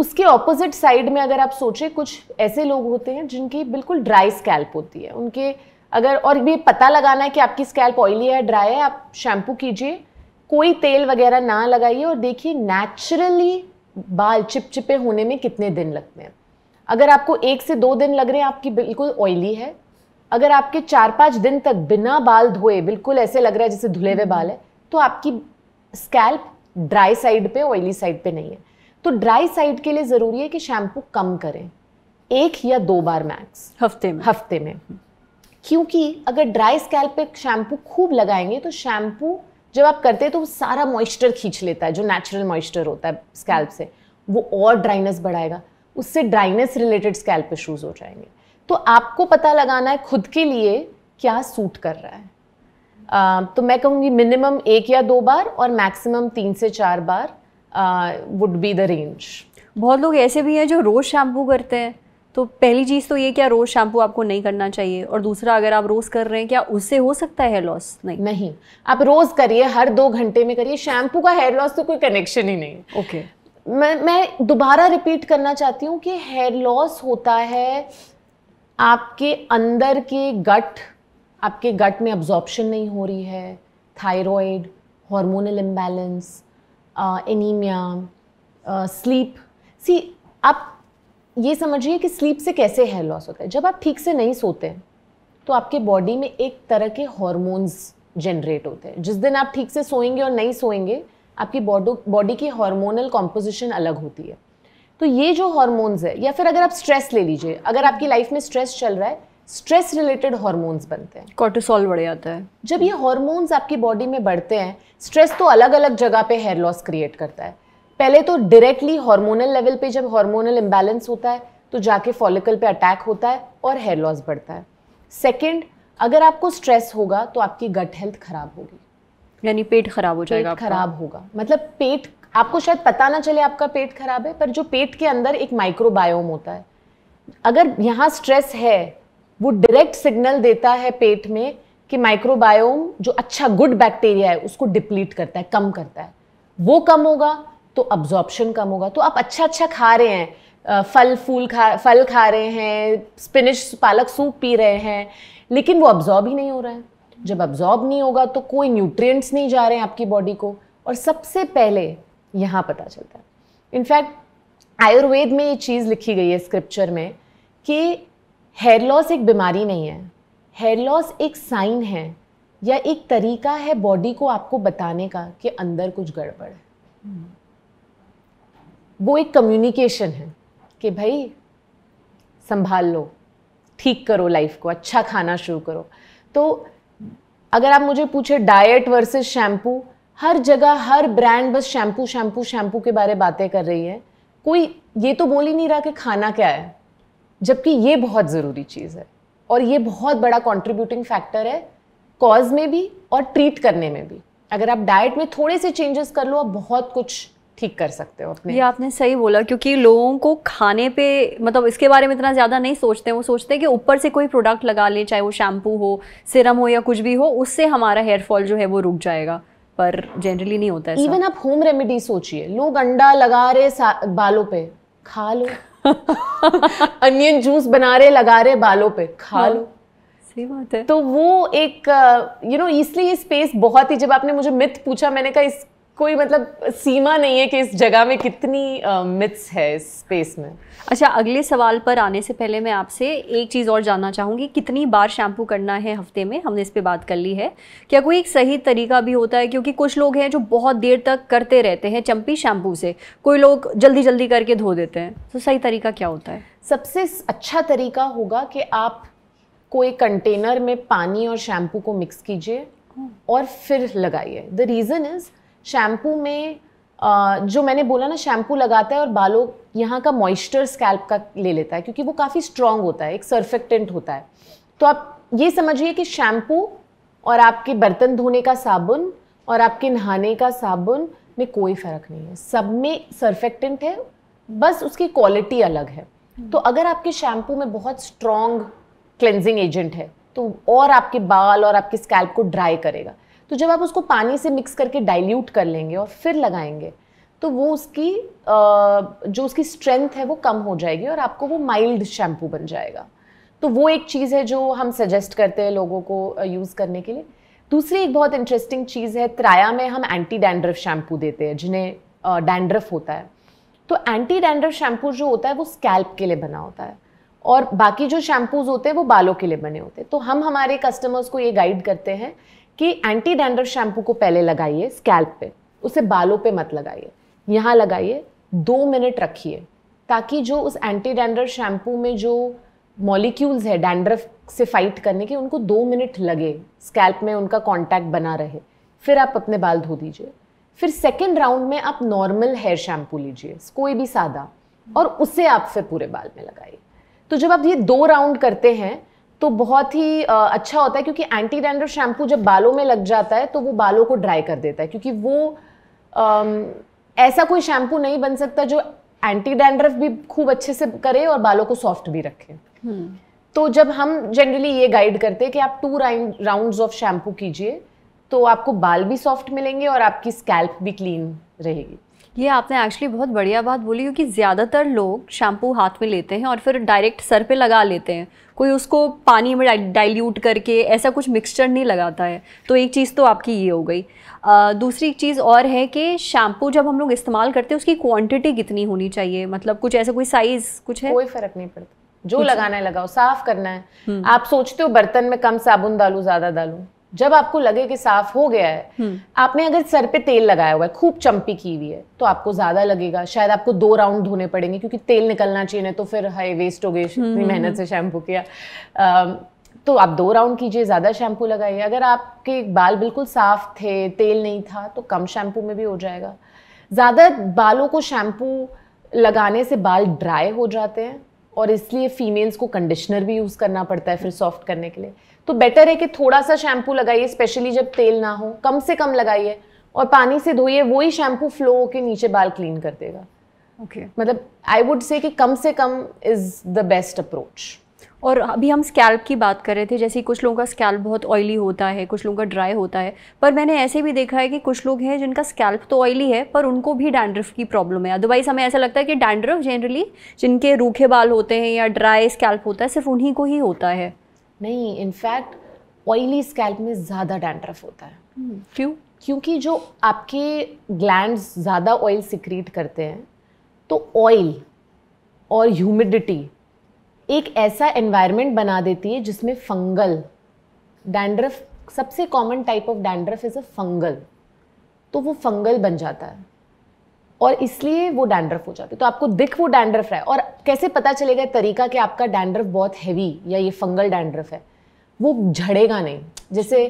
उसके ऑपोजिट साइड में अगर आप सोचें कुछ ऐसे लोग होते हैं जिनकी बिल्कुल ड्राई स्कैल्प होती है उनके अगर और ये पता लगाना है कि आपकी स्कैल्प ऑयली है ड्राई है आप शैम्पू कीजिए कोई तेल वगैरह ना लगाइए और देखिए नेचुरली बाल चिपचिपे होने में कितने दिन लगते हैं अगर आपको एक से दो दिन लग रहे हैं आपकी बिल्कुल ऑयली है अगर आपके चार पाँच दिन तक बिना बाल धोए बिल्कुल ऐसे लग रहा है जैसे धुले हुए हम्म। बाल है तो आपकी स्कैल्प ड्राई साइड पे ऑयली साइड पे नहीं है तो ड्राई साइड के लिए ज़रूरी है कि शैम्पू कम करें एक या दो बार मैक्स हफ्ते में हफ्ते में क्योंकि अगर ड्राई स्कैल्प पे शैम्पू खूब लगाएंगे तो शैम्पू जब आप करते हैं तो सारा मॉइस्चर खींच लेता है जो नेचुरल मॉइस्चर होता है स्कैल्प से वो और ड्राइनेस बढ़ाएगा उससे ड्राइनेस रिलेटेड स्कैल्प इशूज़ हो जाएंगे तो आपको पता लगाना है खुद के लिए क्या सूट कर रहा है Uh, तो मैं कहूँगी मिनिमम एक या दो बार और मैक्सिमम तीन से चार बार वुड बी द रेंज बहुत लोग ऐसे भी हैं जो रोज़ शैम्पू करते हैं तो पहली चीज़ तो ये क्या रोज़ शैम्पू आपको नहीं करना चाहिए और दूसरा अगर आप रोज़ कर रहे हैं क्या उससे हो सकता है हेयर लॉस नहीं नहीं आप रोज़ करिए हर दो घंटे में करिए शैम्पू का हेयर लॉस तो कोई कनेक्शन ही नहीं ओके मैं मैं दोबारा रिपीट करना चाहती हूँ कि हेयर लॉस होता है आपके अंदर के गट आपके गट में अब्जॉर्प्शन नहीं हो रही है thyroid hormonal imbalance anaemia sleep सी आप ये समझिए कि स्लीप से कैसे हेयर लॉस होता है जब आप ठीक से नहीं सोते तो आपके बॉडी में एक तरह के हॉर्मोन्स जनरेट होते हैं जिस दिन आप ठीक से सोएंगे और नहीं सोएंगे आपकी बॉडो बॉडी की हार्मोनल कॉम्पोजिशन अलग होती है तो ये जो हार्मोन्स है या फिर अगर आप स्ट्रेस ले लीजिए अगर आपकी लाइफ में स्ट्रेस चल रहा है स्ट्रेस रिलेटेड हार्मोन्स बनते हैं कोर्टिसोल बढ़ जाता है जब ये हार्मोन्स आपकी बॉडी में बढ़ते हैं स्ट्रेस तो अलग अलग जगह पे हेयर लॉस क्रिएट करता है पहले तो डायरेक्टली हार्मोनल लेवल पे जब हार्मोनल इम्बैलेंस होता है तो जाके फॉलिकल पे अटैक होता है और हेयर लॉस बढ़ता है सेकंड अगर आपको स्ट्रेस होगा तो आपकी गट हेल्थ खराब होगी यानी पेट खराब हो जाएगा पेट खराब होगा मतलब पेट आपको शायद पता ना चले आपका पेट खराब है पर जो पेट के अंदर एक माइक्रोबायोम होता है अगर यहाँ स्ट्रेस है वो डायरेक्ट सिग्नल देता है पेट में कि माइक्रोबायोम जो अच्छा गुड बैक्टीरिया है उसको डिप्लीट करता है कम करता है वो कम होगा तो अब्जॉर्प्शन कम होगा तो आप अच्छा अच्छा खा रहे हैं फल फूल खा फल खा रहे हैं स्पिनिश पालक सूप पी रहे हैं लेकिन वो अब्जॉर्ब ही नहीं हो रहा है जब अब्जॉर्ब नहीं होगा तो कोई न्यूट्रिएंट्स नहीं जा रहे हैं आपकी बॉडी को और सबसे पहले यहाँ पता चलता है इनफैक्ट आयुर्वेद में ये चीज़ लिखी गई है स्क्रिप्चर में कि हेयर लॉस एक बीमारी नहीं है हेयर लॉस एक साइन है या एक तरीका है बॉडी को आपको बताने का कि अंदर कुछ गड़बड़ है hmm. वो एक कम्युनिकेशन है कि भाई संभाल लो ठीक करो लाइफ को अच्छा खाना शुरू करो तो अगर आप मुझे पूछे डाइट वर्सेस शैम्पू हर जगह हर ब्रांड बस शैम्पू शैम्पू शैम्पू के बारे बातें कर रही है कोई ये तो बोल ही नहीं रहा कि खाना क्या है जबकि ये बहुत ज़रूरी चीज़ है और ये बहुत बड़ा कॉन्ट्रीब्यूटिंग फैक्टर है कॉज में भी और ट्रीट करने में भी अगर आप डाइट में थोड़े से चेंजेस कर लो आप बहुत कुछ ठीक कर सकते हो अपने ये आपने सही बोला क्योंकि लोगों को खाने पे मतलब इसके बारे में इतना ज़्यादा नहीं सोचते वो सोचते हैं कि ऊपर से कोई प्रोडक्ट लगा लें चाहे वो शैम्पू हो सिरम हो या कुछ भी हो उससे हमारा हेयर फॉल जो है वो रुक जाएगा पर जनरली नहीं होता है इवन आप होम रेमेडी सोचिए लोग अंडा लगा रहे बालों पे खा लो अनियन जूस बना रहे लगा रहे बालों पे खा हाँ, लो बात है तो वो एक यू नो इसलिए स्पेस बहुत ही जब आपने मुझे मिथ पूछा मैंने कहा इस कोई मतलब सीमा नहीं है कि इस जगह में कितनी मिथ्स uh, है इस स्पेस में अच्छा अगले सवाल पर आने से पहले मैं आपसे एक चीज़ और जानना चाहूँगी कितनी बार शैम्पू करना है हफ्ते में हमने इस पर बात कर ली है क्या कोई एक सही तरीका भी होता है क्योंकि कुछ लोग हैं जो बहुत देर तक करते रहते हैं चंपी शैम्पू से कोई लोग जल्दी जल्दी करके धो देते हैं तो सही तरीका क्या होता है सबसे अच्छा तरीका होगा कि आप कोई कंटेनर में पानी और शैम्पू को मिक्स कीजिए और फिर लगाइए द रीज़न इज़ शैम्पू में जो मैंने बोला ना शैम्पू लगाता है और बालों यहाँ का मॉइस्चर स्कैल्प का ले लेता है क्योंकि वो काफ़ी स्ट्रॉन्ग होता है एक सर्फेक्टेंट होता है तो आप ये समझिए कि शैम्पू और आपके बर्तन धोने का साबुन और आपके नहाने का साबुन में कोई फ़र्क नहीं है सब में सर्फेक्टेंट है बस उसकी क्वालिटी अलग है हम्म। तो अगर आपके शैम्पू में बहुत स्ट्रॉन्ग क्लेंजिंग एजेंट है तो और आपके बाल और आपके स्कैल्प को ड्राई करेगा तो जब आप उसको पानी से मिक्स करके डाइल्यूट कर लेंगे और फिर लगाएंगे तो वो उसकी जो उसकी स्ट्रेंथ है वो कम हो जाएगी और आपको वो माइल्ड शैम्पू बन जाएगा तो वो एक चीज़ है जो हम सजेस्ट करते हैं लोगों को यूज़ करने के लिए दूसरी एक बहुत इंटरेस्टिंग चीज़ है त्राया में हम एंटी डैंड्रफ शैम्पू देते हैं जिन्हें डैंड्रफ होता है तो एंटी डैंड्रफ शैम्पू जो होता है वो स्कैल्प के लिए बना होता है और बाकी जो शैम्पूज़ होते हैं वो बालों के लिए बने होते हैं तो हम हमारे कस्टमर्स को ये गाइड करते हैं कि एंटी डैंड्रफ शैम्पू को पहले लगाइए स्कैल्प पे उसे बालों पे मत लगाइए यहाँ लगाइए दो मिनट रखिए ताकि जो उस एंटी डैंड्रफ शैम्पू में जो मॉलिक्यूल्स है डैंड्रफ से फाइट करने के उनको दो मिनट लगे स्कैल्प में उनका कॉन्टैक्ट बना रहे फिर आप अपने बाल धो दीजिए फिर सेकेंड राउंड में आप नॉर्मल हेयर शैम्पू लीजिए कोई भी सादा और उसे आप फिर पूरे बाल में लगाइए तो जब आप ये दो राउंड करते हैं तो बहुत ही अच्छा होता है क्योंकि एंटी डेंडर शैम्पू जब बालों में लग जाता है तो वो बालों को ड्राई कर देता है क्योंकि वो ऐसा कोई शैम्पू नहीं बन सकता जो एंटी डैंड्रफ भी खूब अच्छे से करे और बालों को सॉफ्ट भी रखे हम्म। तो जब हम जनरली ये गाइड करते हैं कि आप टू राउंड ऑफ शैम्पू कीजिए तो आपको बाल भी सॉफ्ट मिलेंगे और आपकी स्कैल्प भी क्लीन रहेगी ये आपने एक्चुअली बहुत बढ़िया बात बोली क्योंकि ज़्यादातर लोग शैम्पू हाथ में लेते हैं और फिर डायरेक्ट सर पे लगा लेते हैं कोई उसको पानी में डाइल्यूट करके ऐसा कुछ मिक्सचर नहीं लगाता है तो एक चीज़ तो आपकी ये हो गई आ, दूसरी चीज़ और है कि शैम्पू जब हम लोग इस्तेमाल करते हैं उसकी क्वान्टिटी कितनी होनी चाहिए मतलब कुछ ऐसा कोई साइज़ कुछ है कोई फ़र्क नहीं पड़ता जो लगाना है लगाओ साफ करना है हम्म। आप सोचते हो बर्तन में कम साबुन डालू ज़्यादा डालू जब आपको लगे कि साफ हो गया है हम्म। आपने अगर सर पे तेल लगाया हुआ है खूब चंपी की हुई है तो आपको ज्यादा लगेगा शायद आपको दो राउंड धोने पड़ेंगे क्योंकि तेल निकलना चाहिए तो फिर हाई वेस्ट हो गई हम्म, हम्म, मेहनत से शैम्पू किया तो आप दो राउंड कीजिए ज़्यादा शैम्पू लगाइए अगर आपके बाल बिल्कुल साफ थे तेल नहीं था तो कम शैम्पू में भी हो जाएगा ज़्यादा बालों को शैम्पू लगाने से बाल ड्राई हो जाते हैं और इसलिए फीमेल्स को कंडीशनर भी यूज़ करना पड़ता है फिर सॉफ्ट करने के लिए तो बेटर है कि थोड़ा सा शैम्पू लगाइए स्पेशली जब तेल ना हो कम से कम लगाइए और पानी से धोइए वही शैम्पू फ्लो होकर नीचे बाल क्लीन कर देगा ओके okay. मतलब आई वुड से कि कम से कम इज़ द बेस्ट अप्रोच और अभी हम स्कैल्प की बात कर रहे थे जैसे कुछ लोगों का स्कैल्प बहुत ऑयली होता है कुछ लोगों का ड्राई होता है पर मैंने ऐसे भी देखा है कि कुछ लोग हैं जिनका स्कैल्प तो ऑयली है पर उनको भी डैंड्रफ की प्रॉब्लम है अदरवाइज हमें ऐसा लगता है कि डैंड्रफ जनरली जिनके रूखे बाल होते हैं या ड्राई स्कैल्प होता है सिर्फ उन्हीं को ही होता है नहीं इनफैक्ट ऑयली स्कैल्प में ज़्यादा डैंड्रफ होता है hmm, क्यों क्योंकि जो आपके ग्लैंड ज़्यादा ऑयल सिक्रीट करते हैं तो ऑयल और ह्यूमिडिटी एक ऐसा एनवायरनमेंट बना देती है जिसमें फंगल डैंड्रफ सबसे common type of dandruff is a fungal तो वो फंगल बन जाता है और इसलिए वो डैंड्रफ हो जाती है तो आपको दिख वो डैंड्रफ है और कैसे पता चलेगा तरीका कि आपका डैंड्रफ बहुत हैवी या ये फंगल डैंड्रफ है वो झड़ेगा नहीं जैसे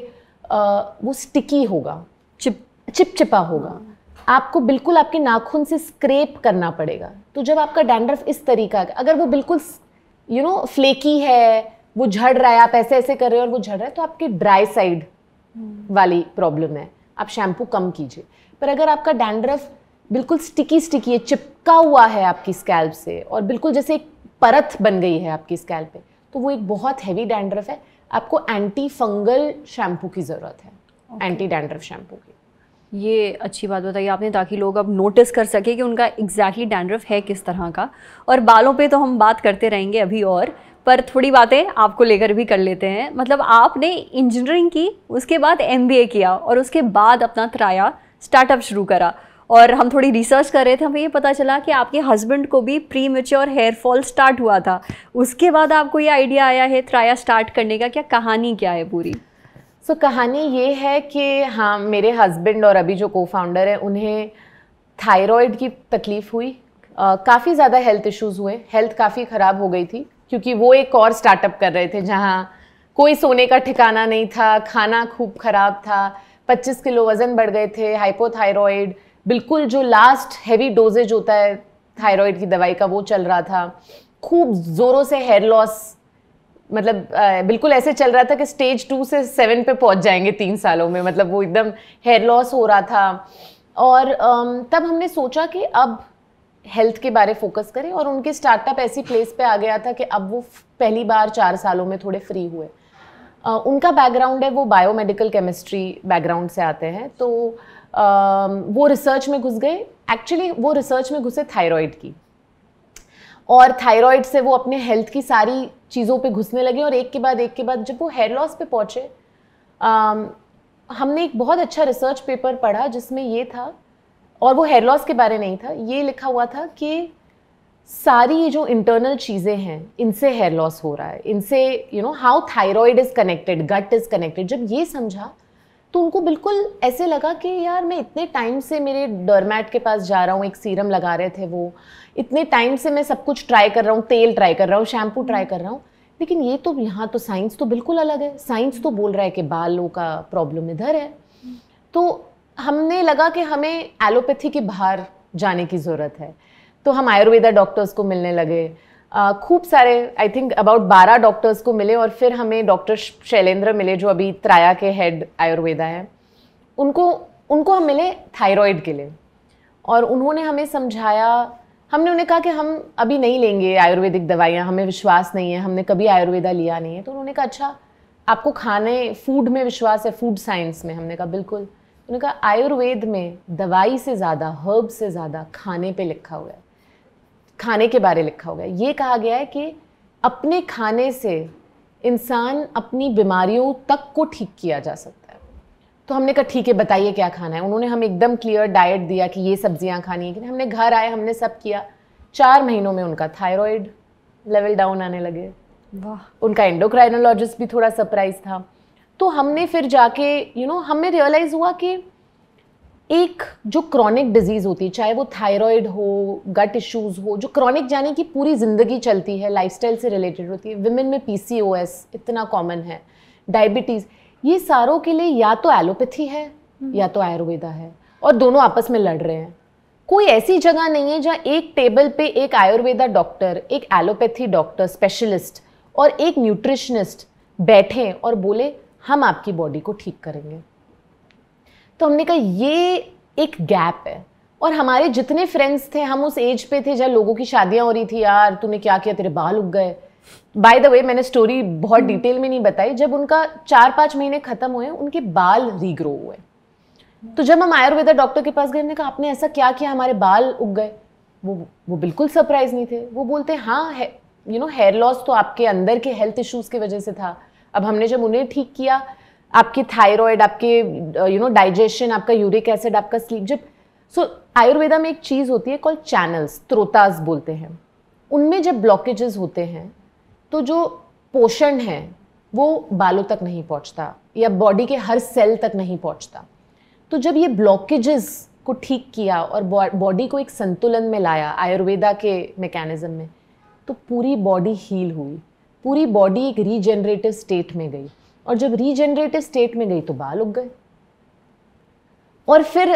आ, वो स्टिकी होगा चिप चिपचिपा होगा आपको बिल्कुल आपके नाखून से स्क्रेप करना पड़ेगा तो जब आपका डैंड्रफ इस तरीका का अगर वो बिल्कुल यू नो फ्लेकी है वो झड़ रहा है आप ऐसे ऐसे कर रहे हो और वो झड़ रहा है तो आपकी ड्राई साइड वाली प्रॉब्लम है आप शैम्पू कम कीजिए पर अगर आपका डैंड्रफ बिल्कुल स्टिकी स्टिकी है चिपका हुआ है आपकी स्कैल्प से और बिल्कुल जैसे एक परत बन गई है आपकी स्कैल्प पे तो वो एक बहुत हैवी डैंड्रफ है आपको एंटी फंगल शैम्पू की ज़रूरत है okay. एंटी डैंड्रफ शैम्पू की ये अच्छी बात बताई आपने ताकि लोग अब नोटिस कर सके कि उनका एग्जैक्टली exactly डैंड्रफ है किस तरह का और बालों पे तो हम बात करते रहेंगे अभी और पर थोड़ी बातें आपको लेकर भी कर लेते हैं मतलब आपने इंजीनियरिंग की उसके बाद एम किया और उसके बाद अपना किराया स्टार्टअप शुरू करा और हम थोड़ी रिसर्च कर रहे थे हमें ये पता चला कि आपके हस्बैंड को भी premature hair fall start हुआ था उसके बाद आपको ये आइडिया आया है त्राया स्टार्ट करने का क्या कहानी क्या है पूरी सो so, कहानी ये है कि हाँ मेरे हस्बैंड और अभी जो को फाउंडर है उन्हें थायराइड की तकलीफ़ हुई काफ़ी ज़्यादा हेल्थ इश्यूज हुए हेल्थ काफ़ी ख़राब हो गई थी क्योंकि वो एक और स्टार्टअप कर रहे थे जहाँ कोई सोने का ठिकाना नहीं था खाना खूब ख़राब था 25 किलो वज़न बढ़ गए थे हाइपोथायरॉयड बिल्कुल जो लास्ट हैवी डोजेज होता है थायराइड की दवाई का वो चल रहा था खूब ज़ोरों से हेयर लॉस मतलब आ, बिल्कुल ऐसे चल रहा था कि स्टेज टू से सेवन पे पहुंच जाएंगे तीन सालों में मतलब वो एकदम हेयर लॉस हो रहा था और आ, तब हमने सोचा कि अब हेल्थ के बारे फोकस करें और उनके स्टार्टअप ऐसी प्लेस पे आ गया था कि अब वो पहली बार चार सालों में थोड़े फ्री हुए आ, उनका बैकग्राउंड है वो बायोमेडिकल केमिस्ट्री बैकग्राउंड से आते हैं तो वो रिसर्च में घुस गए एक्चुअली वो रिसर्च में घुसे थायराइड की और थायराइड से वो अपने हेल्थ की सारी चीज़ों पे घुसने लगे और एक के बाद एक के बाद जब वो हेयर लॉस पे पहुँचे हमने एक बहुत अच्छा रिसर्च पेपर पढ़ा जिसमें ये था और वो हेयर लॉस के बारे नहीं था ये लिखा हुआ था कि सारी ये जो इंटरनल चीज़ें हैं इनसे हेयर लॉस हो रहा है इनसे you know how thyroid is connected gut is connected जब ये समझा तो उनको बिल्कुल ऐसे लगा कि यार मैं इतने टाइम से मेरे डरमैट के पास जा रहा हूँ एक सीरम लगा रहे थे वो इतने टाइम से मैं सब कुछ ट्राई कर रहा हूँ तेल ट्राई कर रहा हूँ शैम्पू हम्म। ट्राई कर रहा हूँ लेकिन ये तो यहाँ तो साइंस तो बिल्कुल अलग है साइंस तो बोल रहा है कि बालों का प्रॉब्लम इधर है हम्म। तो हमने लगा कि हमें एलोपैथी के बाहर जाने की ज़रूरत है तो हम आयुर्वेदा डॉक्टर्स को मिलने लगे खूब सारे आई थिंक अबाउट बारह डॉक्टर्स को मिले और फिर हमें डॉक्टर शैलेंद्र मिले जो अभी त्राया के हेड आयुर्वेदा हैं उनको उनको हम मिले थायराइड के लिए और उन्होंने हमें समझाया हमने उन्हें कहा कि हम अभी नहीं लेंगे आयुर्वेदिक दवाइयाँ हमें विश्वास नहीं है हमने कभी आयुर्वेदा लिया नहीं है तो उन्होंने कहा अच्छा आपको खाने फूड में विश्वास है फूड साइंस में हमने कहा बिल्कुल उन्होंने कहा आयुर्वेद में दवाई से ज़्यादा हर्ब से ज़्यादा खाने पे लिखा हुआ है खाने के बारे लिखा होगा ये कहा गया है कि अपने खाने से इंसान अपनी बीमारियों तक को ठीक किया जा सकता है तो हमने कहा ठीक है बताइए क्या खाना है उन्होंने हम एकदम क्लियर डाइट दिया कि ये सब्जियां खानी है कि हमने घर आए हमने सब किया चार महीनों में उनका थायराइड लेवल डाउन आने लगे वाह उनका एंडोक्राइनोलॉजिस्ट भी थोड़ा सरप्राइज था तो हमने फिर जाके यू you नो know, हमें रियलाइज़ हुआ कि एक जो क्रॉनिक डिजीज़ होती है चाहे वो थायराइड हो गट इश्यूज़ हो जो क्रॉनिक जाने की पूरी ज़िंदगी चलती है लाइफस्टाइल से रिलेटेड होती है विमेन में पीसीओएस इतना कॉमन है डायबिटीज़ ये सारों के लिए या तो एलोपैथी है हम्म। या तो आयुर्वेदा है और दोनों आपस में लड़ रहे हैं कोई ऐसी जगह नहीं है जहाँ एक टेबल पे एक आयुर्वेदा डॉक्टर एक एलोपैथी डॉक्टर स्पेशलिस्ट और एक न्यूट्रिशनिस्ट बैठें और बोले हम आपकी बॉडी को ठीक करेंगे तो हमने कहा ये एक गैप है और हमारे जितने फ्रेंड्स थे हम उस एज पे थे जहाँ लोगों की शादियां हो रही थी यार तूने क्या किया तेरे बाल उग गए बाय द वे मैंने स्टोरी बहुत डिटेल हम्म। में नहीं बताई जब उनका चार पाँच महीने ख़त्म हुए उनके बाल रीग्रो हुए तो जब हम आयुर्वेदा डॉक्टर के पास गए हमने कहा आपने ऐसा क्या किया हमारे बाल उग गए वो वो बिल्कुल सरप्राइज नहीं थे वो बोलते हाँ यू नो हेयर लॉस तो आपके अंदर के हेल्थ इश्यूज़ की वजह से था अब हमने जब उन्हें ठीक किया आपकी थायराइड आपके यू नो डाइजेशन आपका यूरिक एसिड आपका स्लीप जब सो आयुर्वेदा में एक चीज़ होती है कॉल चैनल्स त्रोताज बोलते हैं उनमें जब ब्लॉकेजेस होते हैं तो जो पोषण है वो बालों तक नहीं पहुंचता या बॉडी के हर सेल तक नहीं पहुंचता तो जब ये ब्लॉकेजेस को ठीक किया और बॉडी को एक संतुलन में लाया आयुर्वेदा के मेकेनिजम में तो पूरी बॉडी हील हुई पूरी बॉडी एक रीजनरेटिव स्टेट में गई और जब रीजेनरेटिव स्टेट में गई तो बाल उग गए और फिर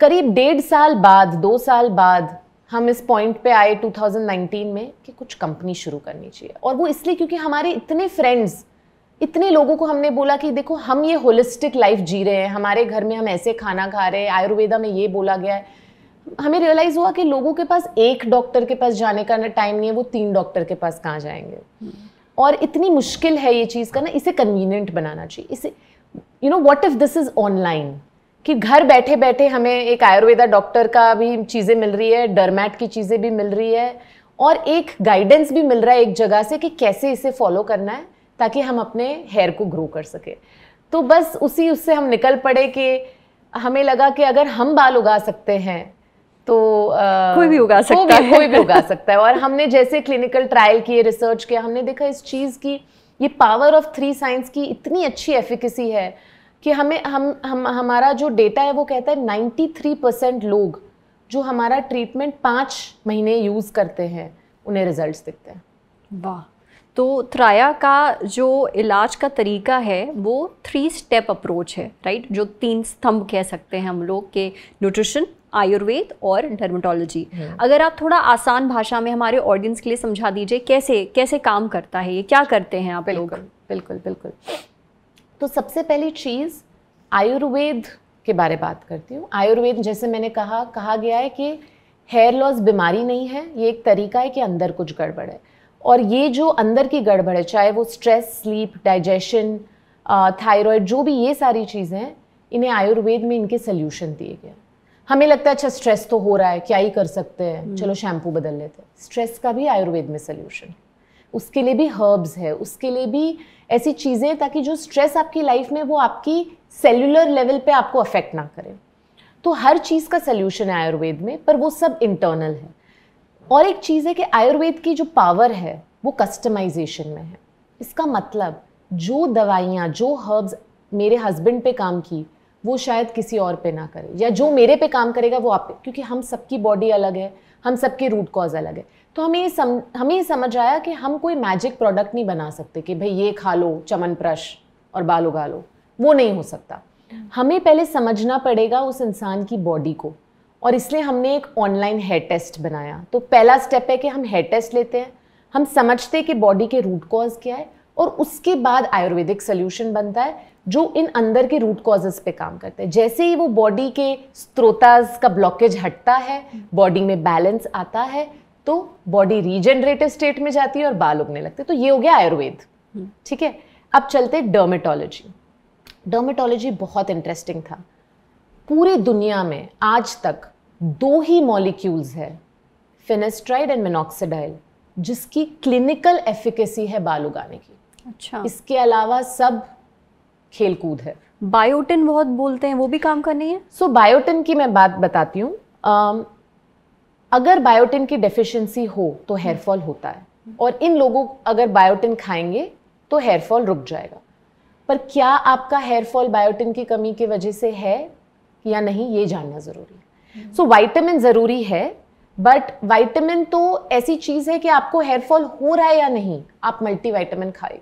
करीब डेढ़ साल बाद दो साल बाद हम इस पॉइंट पे आए 2019 में कि कुछ कंपनी शुरू करनी चाहिए और वो इसलिए क्योंकि हमारे इतने फ्रेंड्स इतने लोगों को हमने बोला कि देखो हम ये होलिस्टिक लाइफ जी रहे हैं हमारे घर में हम ऐसे खाना खा रहे हैं आयुर्वेदा में ये बोला गया है हमें रियलाइज़ हुआ कि लोगों के पास एक डॉक्टर के पास जाने का टाइम नहीं है वो तीन डॉक्टर के पास कहाँ जाएंगे हम्म। और इतनी मुश्किल है ये चीज़ का ना इसे कन्वीनियंट बनाना चाहिए इसे you know what if this is online कि घर बैठे बैठे हमें एक आयुर्वेदा डॉक्टर का भी चीज़ें मिल रही है डरमैट की चीज़ें भी मिल रही है और एक गाइडेंस भी मिल रहा है एक जगह से कि कैसे इसे फॉलो करना है ताकि हम अपने हेयर को ग्रो कर सकें तो बस उसी उससे हम निकल पड़े कि हमें लगा कि अगर हम बाल उगा सकते हैं तो आ, कोई भी उगा सकता कोई भी, है कोई भी उगा सकता है और हमने जैसे क्लिनिकल ट्रायल किए रिसर्च किया हमने देखा इस चीज़ की ये पावर ऑफ थ्री साइंस की इतनी अच्छी एफिकेसी है कि हमें हम हम हमारा जो डेटा है वो कहता है 93 परसेंट लोग जो हमारा ट्रीटमेंट पाँच महीने यूज़ करते हैं उन्हें रिजल्ट दिखते हैं वाह तो थ्राया का जो इलाज का तरीका है वो थ्री स्टेप अप्रोच है राइट जो तीन स्तंभ कह सकते हैं हम लोग के न्यूट्रिशन आयुर्वेद और डर्मेटोलॉजी हम्म। अगर आप थोड़ा आसान भाषा में हमारे ऑडियंस के लिए समझा दीजिए कैसे कैसे काम करता है ये क्या करते हैं आप लोग बिल्कुल बिल्कुल तो सबसे पहली चीज़ आयुर्वेद के बारे बात करती हूँ आयुर्वेद जैसे मैंने कहा कहा गया है कि हेयर लॉस बीमारी नहीं है ये एक तरीका है कि अंदर कुछ गड़बड़ है और ये जो अंदर की गड़बड़ है चाहे वो स्ट्रेस स्लीप डाइजेशन थायराइड जो भी ये सारी चीज़ें हैं इन्हें आयुर्वेद में इनके सल्यूशन दिए गए हमें लगता है अच्छा स्ट्रेस तो हो रहा है क्या ही कर सकते हैं हम्म। चलो शैम्पू बदल लेते हैं स्ट्रेस का भी आयुर्वेद में सल्यूशन उसके लिए भी हर्ब्स है उसके लिए भी ऐसी चीज़ें ताकि जो स्ट्रेस आपकी लाइफ में वो आपकी सेलुलर लेवल पे आपको अफेक्ट ना करे तो हर चीज़ का सल्यूशन है आयुर्वेद में पर वो सब इंटरनल है और एक चीज़ है कि आयुर्वेद की जो पावर है वो कस्टमाइजेशन में है इसका मतलब जो दवाइयाँ जो हर्ब्स मेरे हस्बैंड पे काम की वो शायद किसी और पे ना करे या जो मेरे पे काम करेगा वो आप पे क्योंकि हम सबकी बॉडी अलग है हम सबके रूट कॉज अलग है तो हमें ये सम हमें ये समझ आया कि हम कोई मैजिक प्रोडक्ट नहीं बना सकते कि भाई ये खा लो चमन प्रश और बाल उगा लो वो नहीं हो सकता हमें पहले समझना पड़ेगा उस इंसान की बॉडी को और इसलिए हमने एक ऑनलाइन हेयर टेस्ट बनाया तो पहला स्टेप है कि हम हेयर टेस्ट लेते हैं हम समझते हैं कि बॉडी के रूट कॉज क्या है और उसके बाद आयुर्वेदिक सोल्यूशन बनता है जो इन अंदर के रूट कॉजेस पे काम करते हैं जैसे ही वो बॉडी के स्त्रोताज का ब्लॉकेज हटता है बॉडी में बैलेंस आता है तो बॉडी रीजनरेटिव स्टेट में जाती है और बाल उगने लगते तो ये हो गया आयुर्वेद हम्म। ठीक है अब चलते डर्मेटोलॉजी डर्मेटोलॉजी बहुत इंटरेस्टिंग था पूरे दुनिया में आज तक दो ही मॉलिक्यूल्स है फेनेस्ट्राइड एंड मिनोक्सीडाइल जिसकी क्लिनिकल एफिकेसी है बाल उगाने की अच्छा इसके अलावा सब खेलकूद है बायोटिन बहुत बोलते हैं वो भी काम करनी है सो so, बायोटिन की मैं बात बताती हूँ अगर बायोटिन की डेफिशिएंसी हो तो हेयरफॉल होता है और इन लोगों अगर बायोटिन खाएंगे तो हेयरफॉल रुक जाएगा पर क्या आपका हेयरफॉल बायोटिन की कमी की वजह से है या नहीं ये जानना ज़रूरी है सो वाइटामिन ज़रूरी है बट वाइटामिन तो ऐसी चीज़ है कि आपको हेयर फॉल हो रहा है या नहीं आप मल्टी वाइटामिन खाइए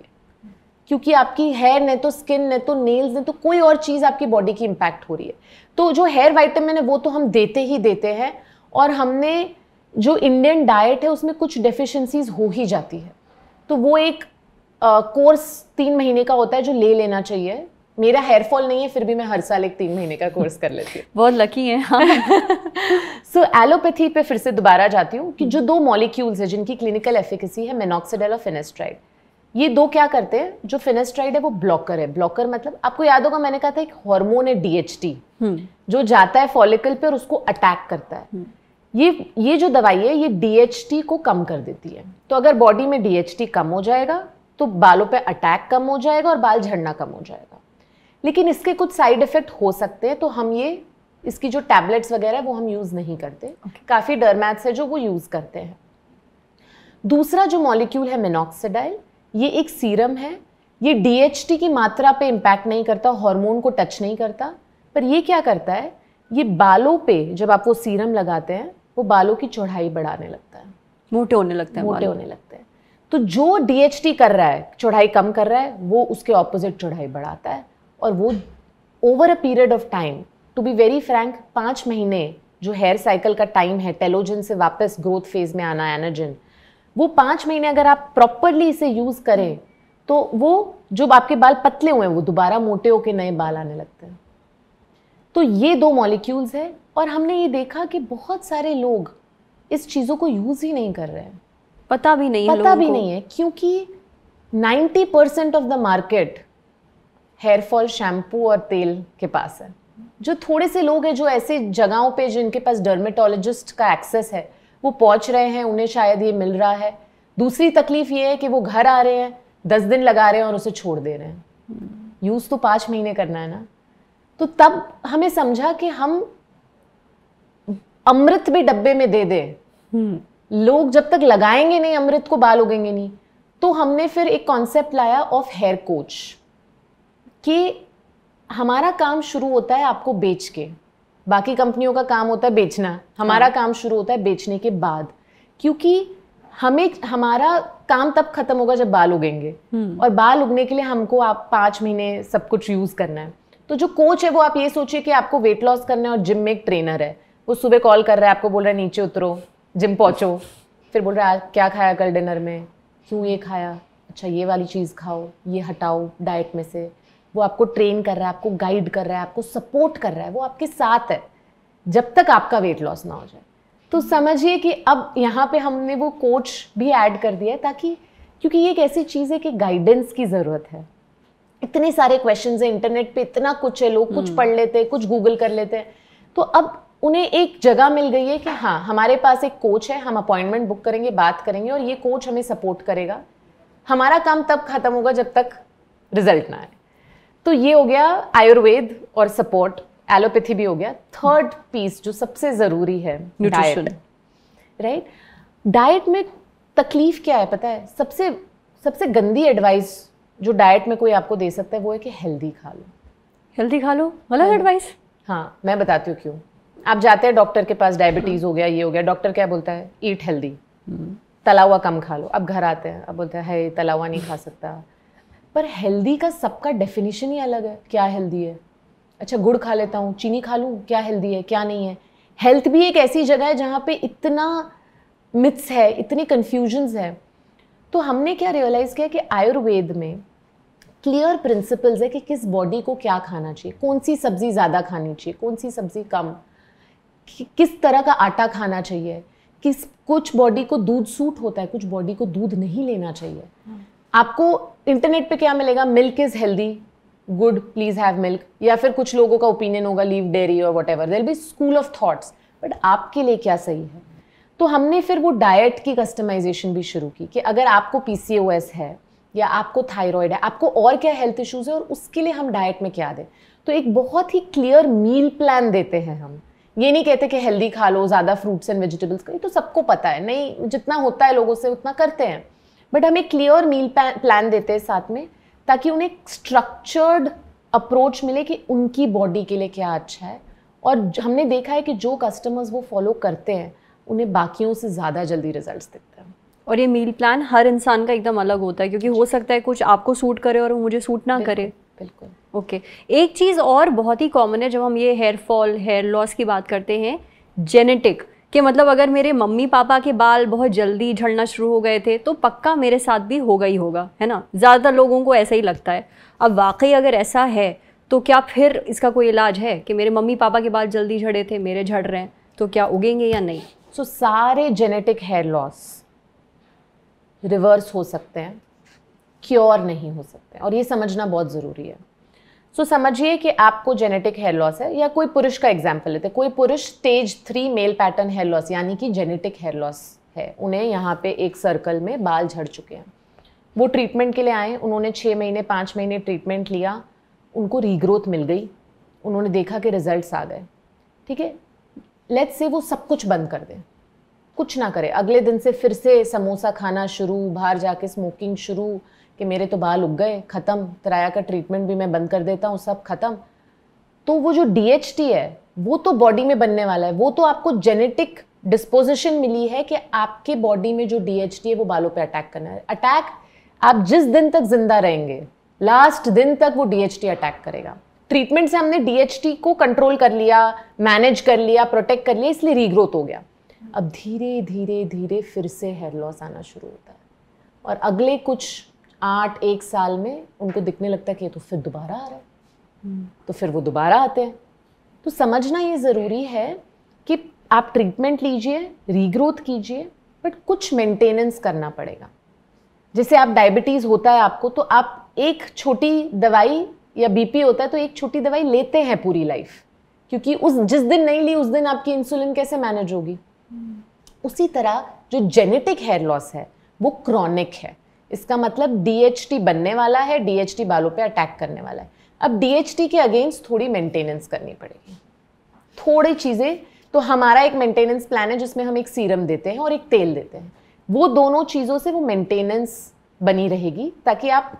क्योंकि आपकी हेयर ने तो स्किन ने तो नेल्स ने तो कोई और चीज़ आपकी बॉडी की इंपैक्ट हो रही है तो जो हेयर वाइटामिन है वो तो हम देते ही देते हैं और हमने जो इंडियन डाइट है उसमें कुछ डेफिशिएंसीज हो ही जाती है तो वो एक कोर्स uh, तीन महीने का होता है जो ले लेना चाहिए मेरा हेयर फॉल नहीं है फिर भी मैं हर साल एक तीन महीने का कोर्स कर लेती हूँ बहुत लकी है हाँ सो एलोपैथी पे फिर से दोबारा जाती हूँ कि जो दो मॉलिक्यूल्स है जिनकी क्लिनिकल एफिकेसी है मेनोक्सीडल और फिनेस्ट्राइड ये दो क्या करते हैं जो फिनेस्ट्राइड है वो ब्लॉकर है ब्लॉकर मतलब आपको याद होगा मैंने कहा था एक हॉर्मोन है डीएचटी हम्म। जो जाता है फॉलिकल पे और उसको अटैक करता है हम्म। ये ये जो दवाई है ये डीएचटी को कम कर देती है तो अगर बॉडी में डीएचटी कम हो जाएगा तो बालों पे अटैक कम हो जाएगा और बाल झड़ना कम हो जाएगा लेकिन इसके कुछ साइड इफेक्ट हो सकते हैं तो हम ये इसकी जो टैबलेट्स वगैरह है वो हम यूज़ नहीं करते okay. काफ़ी डरमैथ्स है जो वो यूज़ करते हैं दूसरा जो मॉलिक्यूल है मिनोक्सीडाइल ये एक सीरम है ये डीएचटी की मात्रा पे इम्पैक्ट नहीं करता हार्मोन को टच नहीं करता पर ये क्या करता है ये बालों पे जब आप वो सीरम लगाते हैं वो बालों की चौड़ाई बढ़ाने लगता है मोटे होने लगते हैं मोटे होने लगते हैं तो जो डीएचटी कर रहा है चौड़ाई कम कर रहा है वो उसके ऑपोजिट चौड़ाई बढ़ाता है और वो over a period of time to be very frank पाँच महीने जो हेयर साइकिल का टाइम है टेलोजन से वापस ग्रोथ फेज में आना एनर्जन वो पाँच महीने अगर आप प्रॉपरली इसे यूज़ करें तो वो जो आपके बाल पतले हुए हैं वो दोबारा मोटे होकर नए बाल आने लगते हैं तो ये दो मॉलिक्यूल्स हैं और हमने ये देखा कि बहुत सारे लोग इस चीज़ों को यूज़ ही नहीं कर रहे हैं पता भी नहीं पता भी नहीं है क्योंकि 90% percent of the market hair fall shampoo और तेल के पास है जो थोड़े से लोग हैं जो ऐसे जगहों पे जिनके पास डर्मेटोलॉजिस्ट का एक्सेस है वो पहुंच रहे हैं उन्हें शायद ये मिल रहा है दूसरी तकलीफ ये है कि वो घर आ रहे हैं दस दिन लगा रहे हैं और उसे छोड़ दे रहे हैं यूज़ तो पाँच महीने करना है ना तो तब हमें समझा कि हम अमृत भी डब्बे में दे दें हम्म। लोग जब तक लगाएंगे नहीं अमृत को बाल उगेंगे नहीं तो हमने फिर एक कॉन्सेप्ट लाया ऑफ हेयर कोच कि हमारा काम शुरू होता है आपको बेच के बाकी कंपनियों का काम होता है बेचना हमारा हाँ। काम शुरू होता है बेचने के बाद क्योंकि हमें हमारा काम तब खत्म होगा जब बाल उगेंगे हम्म। और बाल उगने के लिए हमको आप पाँच महीने सब कुछ यूज़ करना है तो जो कोच है वो आप ये सोचिए कि आपको वेट लॉस करना है और जिम में एक ट्रेनर है वो सुबह कॉल कर रहा है आपको बोल रहा है नीचे उतरो जिम पहुँचो फिर बोल रहा है क्या खाया कल डिनर में क्यों ये खाया अच्छा ये वाली चीज़ खाओ ये हटाओ डाइट में से वो आपको ट्रेन कर रहा है आपको गाइड कर रहा है आपको सपोर्ट कर रहा है वो आपके साथ है जब तक आपका वेट लॉस ना हो जाए तो समझिए कि अब यहाँ पे हमने वो कोच भी ऐड कर दिया है ताकि क्योंकि ये एक ऐसी चीज़ है कि गाइडेंस की ज़रूरत है इतने सारे क्वेश्चन है इंटरनेट पे इतना कुछ है लोग कुछ हम्म। पढ़ लेते हैं कुछ गूगल कर लेते हैं तो अब उन्हें एक जगह मिल गई है कि हाँ हमारे पास एक कोच है हम अपॉइंटमेंट बुक करेंगे बात करेंगे और ये कोच हमें सपोर्ट करेगा हमारा काम तब खत्म होगा जब तक रिजल्ट ना आए तो ये हो गया आयुर्वेद और सपोर्ट एलोपैथी भी हो गया थर्ड पीस जो सबसे ज़रूरी है न्यूट्रिशन राइट डाइट में तकलीफ क्या है पता है सबसे सबसे गंदी एडवाइस जो डाइट में कोई आपको दे सकता है वो है कि हेल्दी खा लो हेल्दी खा लो गलत एडवाइस हाँ मैं बताती हूँ क्यों आप जाते हैं डॉक्टर के पास डायबिटीज़ हो गया ये हो गया डॉक्टर क्या बोलता है ईट हेल्दी हम्म। तला हुआ कम खा लो अब घर आते हैं अब बोलते हैं है तला हुआ नहीं खा सकता पर हेल्दी का सबका डेफिनेशन ही अलग है क्या हेल्दी है अच्छा गुड़ खा लेता हूँ चीनी खा लूँ क्या हेल्दी है क्या नहीं है हेल्थ भी एक ऐसी जगह है जहाँ पे इतना मिथ्स है इतने कन्फ्यूजन्स हैं तो हमने क्या रियलाइज़ किया कि आयुर्वेद में क्लियर प्रिंसिपल्स है कि किस बॉडी को क्या खाना चाहिए कौन सी सब्ज़ी ज़्यादा खानी चाहिए कौन सी सब्ज़ी कम कि, किस तरह का आटा खाना चाहिए किस कुछ बॉडी को दूध सूट होता है कुछ बॉडी को दूध नहीं लेना चाहिए हाँ। आपको इंटरनेट पे क्या मिलेगा milk is healthy good please have milk या फिर कुछ लोगों का ओपिनियन होगा लीव डेयरी और whatever there be school of thoughts but आपके लिए क्या सही है तो हमने फिर वो डाइट की कस्टमाइजेशन भी शुरू की कि अगर आपको पी है या आपको थायराइड है आपको और क्या हेल्थ इश्यूज है और उसके लिए हम डाइट में क्या दें तो एक बहुत ही क्लियर मील प्लान देते हैं हम ये नहीं कहते कि हेल्दी खा लो ज़्यादा फ्रूट्स एंड वेजिटेबल्स का ये तो सबको पता है नहीं जितना होता है लोगों से उतना करते हैं बट हम एक क्लियर मील प्लान देते हैं साथ में ताकि उन्हें स्ट्रक्चर्ड अप्रोच मिले कि उनकी बॉडी के लिए क्या अच्छा है और हमने देखा है कि जो कस्टमर्स वो फॉलो करते हैं उन्हें बाकियों से ज़्यादा जल्दी रिजल्ट दिखते हैं और ये मील प्लान हर इंसान का एकदम अलग होता है क्योंकि हो सकता है कुछ आपको सूट करे और मुझे सूट ना करे बिल्कुल ओके okay. एक चीज़ और बहुत ही कॉमन है जब हम ये हेयर फॉल हेयर लॉस की बात करते हैं जेनेटिक कि मतलब अगर मेरे मम्मी पापा के बाल बहुत जल्दी झड़ना शुरू हो गए थे तो पक्का मेरे साथ भी होगा ही होगा है ना ज़्यादातर लोगों को ऐसा ही लगता है अब वाकई अगर ऐसा है तो क्या फिर इसका कोई इलाज है कि मेरे मम्मी पापा के बाल जल्दी झड़े थे मेरे झड़ रहे हैं तो क्या उगेंगे या नहीं सो so, सारे जेनेटिक हेयर लॉस रिवर्स हो सकते हैं क्योर नहीं हो सकते और ये समझना बहुत ज़रूरी है सो so, समझिए कि आपको जेनेटिक हेयर लॉस है या कोई पुरुष का एग्जाम्पल लेते हैं कोई पुरुष stage three male pattern hair loss यानी कि जेनेटिक हेयर लॉस है उन्हें यहाँ पे एक सर्कल में बाल झड़ चुके हैं वो ट्रीटमेंट के लिए आए उन्होंने छः महीने पाँच महीने ट्रीटमेंट लिया उनको रीग्रोथ मिल गई उन्होंने देखा कि रिजल्ट्स आ गए ठीक है लेट्स से वो सब कुछ बंद कर दें कुछ ना करे अगले दिन से फिर से समोसा खाना शुरू बाहर जाके स्मोकिंग शुरू कि मेरे तो बाल उग गए ख़त्म किराया का ट्रीटमेंट भी मैं बंद कर देता हूँ सब ख़त्म तो वो जो डी है वो तो बॉडी में बनने वाला है वो तो आपको जेनेटिक डिस्पोजिशन मिली है कि आपके बॉडी में जो डी है वो बालों पे अटैक करना है अटैक आप जिस दिन तक जिंदा रहेंगे लास्ट दिन तक वो डी अटैक करेगा ट्रीटमेंट से हमने डी को कंट्रोल कर लिया मैनेज कर लिया प्रोटेक्ट कर लिया इसलिए रीग्रोथ हो गया अब धीरे धीरे धीरे फिर से हेयर लॉस आना शुरू होता है और अगले कुछ आठ एक साल में उनको दिखने लगता है कि तो फिर दोबारा आ रहा है हम्म। तो फिर वो दोबारा आते हैं तो समझना ये ज़रूरी है कि आप ट्रीटमेंट लीजिए रीग्रोथ कीजिए बट कुछ मेंटेनेंस करना पड़ेगा जैसे आप डायबिटीज़ होता है आपको तो आप एक छोटी दवाई या बीपी होता है तो एक छोटी दवाई लेते हैं पूरी लाइफ क्योंकि उस जिस दिन नहीं ली उस दिन आपकी इंसुलिन कैसे मैनेज होगी उसी तरह जो जेनेटिक हेयर लॉस है वो क्रॉनिक है इसका मतलब डी बनने वाला है डी बालों पे अटैक करने वाला है अब डी के अगेंस्ट थोड़ी मेंटेनेंस करनी पड़ेगी थोड़ी चीज़ें तो हमारा एक मेंटेनेंस प्लान है जिसमें हम एक सीरम देते हैं और एक तेल देते हैं वो दोनों चीज़ों से वो मेंटेनेंस बनी रहेगी ताकि आप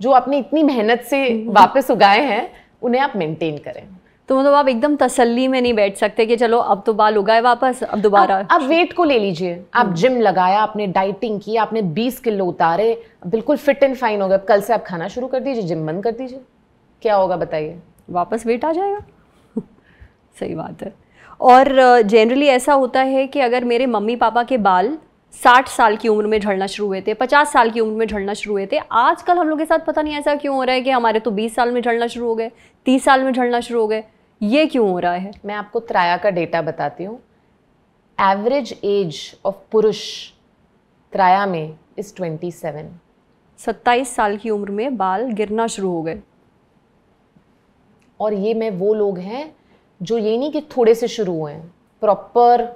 जो आपने इतनी मेहनत से हम्म। वापस उगाए हैं उन्हें आप मेंटेन करें तो मतलब आप एकदम तसल्ली में नहीं बैठ सकते कि चलो अब तो बाल उगाए वापस अब दोबारा अब वेट को ले लीजिए आप जिम हम्म। लगाया आपने डाइटिंग की आपने 20 किलो उतारे बिल्कुल फिट एंड फाइन हो गए कल से आप खाना शुरू कर दीजिए जिम बंद कर दीजिए क्या होगा बताइए वापस वेट आ जाएगा सही बात है और जनरली ऐसा होता है कि अगर मेरे मम्मी पापा के बाल साठ साल की उम्र में झड़ना शुरू हुए थे पचास साल की उम्र में झड़ना शुरू हुए थे आजकल हम लोग के साथ पता नहीं ऐसा क्यों हो रहा है कि हमारे तो बीस साल में झड़ना शुरू हो गए तीस साल में झड़ना शुरू हो गए ये क्यों हो रहा है मैं आपको त्राया का डेटा बताती हूँ एवरेज एज ऑफ पुरुष त्राया में इज़ ट्वेंटी सेवन सत्ताईस साल की उम्र में बाल गिरना शुरू हो गए और ये मैं वो लोग हैं जो ये नहीं कि थोड़े से शुरू हुए हैं proper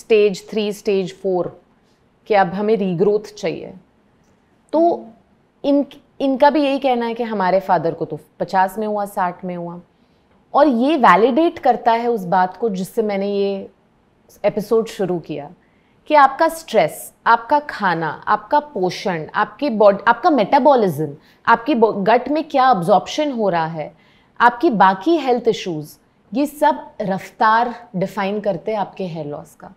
stage three stage four कि अब हमें रीग्रोथ चाहिए तो इन इनका भी यही कहना है कि हमारे फादर को तो पचास में हुआ साठ में हुआ और ये वैलिडेट करता है उस बात को जिससे मैंने ये एपिसोड शुरू किया कि आपका स्ट्रेस आपका खाना आपका पोषण आपकी बॉडी आपका मेटाबॉलिज्म आपकी गट में क्या ऑब्जॉर्प्शन हो रहा है आपकी बाकी हेल्थ इश्यूज़ ये सब रफ्तार डिफाइन करते हैं आपके हेयर लॉस का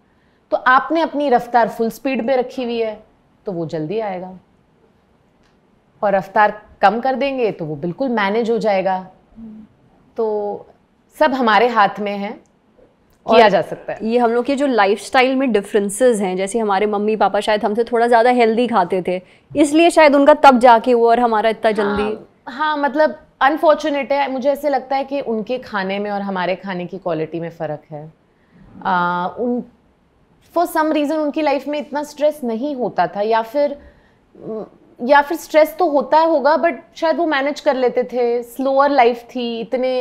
तो आपने अपनी रफ्तार फुल स्पीड में रखी हुई है तो वो जल्दी आएगा और रफ्तार कम कर देंगे तो वो बिल्कुल मैनेज हो जाएगा तो सब हमारे हाथ में है किया जा सकता है ये हम लोग के जो स्टाइल में डिफरेंसेस हैं जैसे हमारे मम्मी पापा शायद हमसे थोड़ा ज़्यादा हेल्दी खाते थे इसलिए शायद उनका तब जाके वो और हमारा इतना हाँ, जल्दी हाँ, हाँ मतलब अनफॉर्चुनेट है मुझे ऐसे लगता है कि उनके खाने में और हमारे खाने की क्वालिटी में फ़र्क है आ, उन फॉर सम रीज़न उनकी लाइफ में इतना स्ट्रेस नहीं होता था या फिर या फिर स्ट्रेस तो होता होगा बट शायद वो मैनेज कर लेते थे स्लोअर लाइफ थी इतने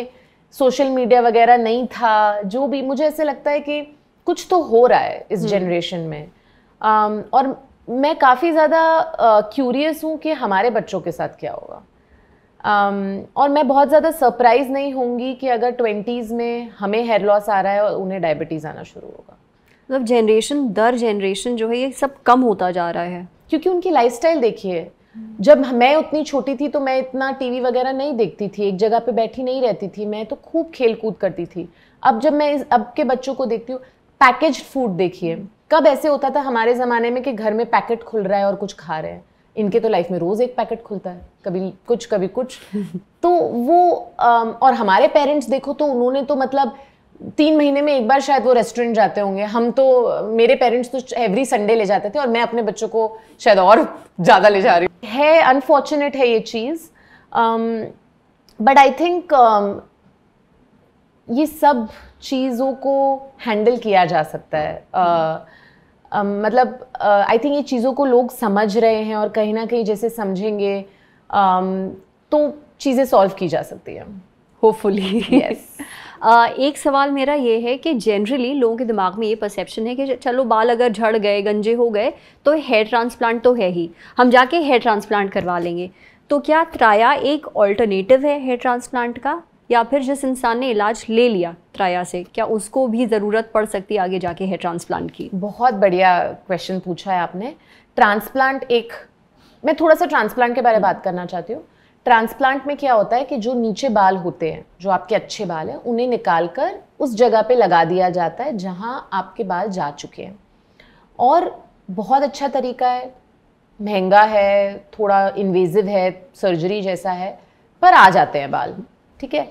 सोशल मीडिया वगैरह नहीं था जो भी मुझे ऐसे लगता है कि कुछ तो हो रहा है इस जनरेशन हम्म। में um, और मैं काफ़ी ज़्यादा क्यूरियस uh, हूँ कि हमारे बच्चों के साथ क्या होगा um, और मैं बहुत ज़्यादा सरप्राइज नहीं होंगी कि अगर ट्वेंटीज़ में हमें हेयर लॉस आ रहा है और उन्हें डायबिटीज़ आना शुरू होगा मतलब जनरेशन दर जनरेशन जो है ये सब कम होता जा रहा है क्योंकि उनकी लाइफस्टाइल देखिए जब मैं उतनी छोटी थी तो मैं इतना टीवी वगैरह नहीं देखती थी एक जगह पे बैठी नहीं रहती थी मैं तो खूब खेल कूद करती थी अब जब मैं इस अब के बच्चों को देखती हूँ पैकेज फूड देखिए कब ऐसे होता था हमारे ज़माने में कि घर में पैकेट खुल रहा है और कुछ खा रहे हैं इनके तो लाइफ में रोज़ एक पैकेट खुलता है कभी कुछ कभी कुछ तो वो और हमारे पेरेंट्स देखो तो उन्होंने तो मतलब तीन महीने में एक बार शायद वो रेस्टोरेंट जाते होंगे हम तो मेरे पेरेंट्स तो एवरी संडे ले जाते थे और मैं अपने बच्चों को शायद और ज़्यादा ले जा रही हूँ है अनफॉर्चुनेट है ये चीज़ बट आई थिंक ये सब चीज़ों को हैंडल किया जा सकता है uh, um, मतलब, uh, मतलब आई uh, थिंक ये चीज़ों को लोग समझ रहे हैं और कहीं ना कहीं जैसे समझेंगे um, तो चीज़ें सॉल्व की जा सकती हैं होपफुली यस yes. एक सवाल मेरा ये है कि जनरली लोगों के दिमाग में ये परसेप्शन है कि चलो बाल अगर झड़ गए गंजे हो गए तो हेयर ट्रांसप्लांट तो है ही हम जाके हेयर ट्रांसप्लांट करवा लेंगे तो क्या त्राया एक ऑल्टरनेटिव है हेयर ट्रांसप्लांट का या फिर जिस इंसान ने इलाज ले लिया त्राया से क्या उसको भी ज़रूरत पड़ सकती है आगे जाके हेयर ट्रांसप्लांट की बहुत बढ़िया क्वेश्चन पूछा है आपने ट्रांसप्लांट एक मैं थोड़ा सा ट्रांसप्लांट के बारे में बात करना चाहती हूँ ट्रांसप्लांट में क्या होता है कि जो नीचे बाल होते हैं जो आपके अच्छे बाल हैं उन्हें निकाल कर उस जगह पे लगा दिया जाता है जहाँ आपके बाल जा चुके हैं और बहुत अच्छा तरीका है महंगा है थोड़ा इन्वेजिव है सर्जरी जैसा है पर आ जाते हैं बाल ठीक है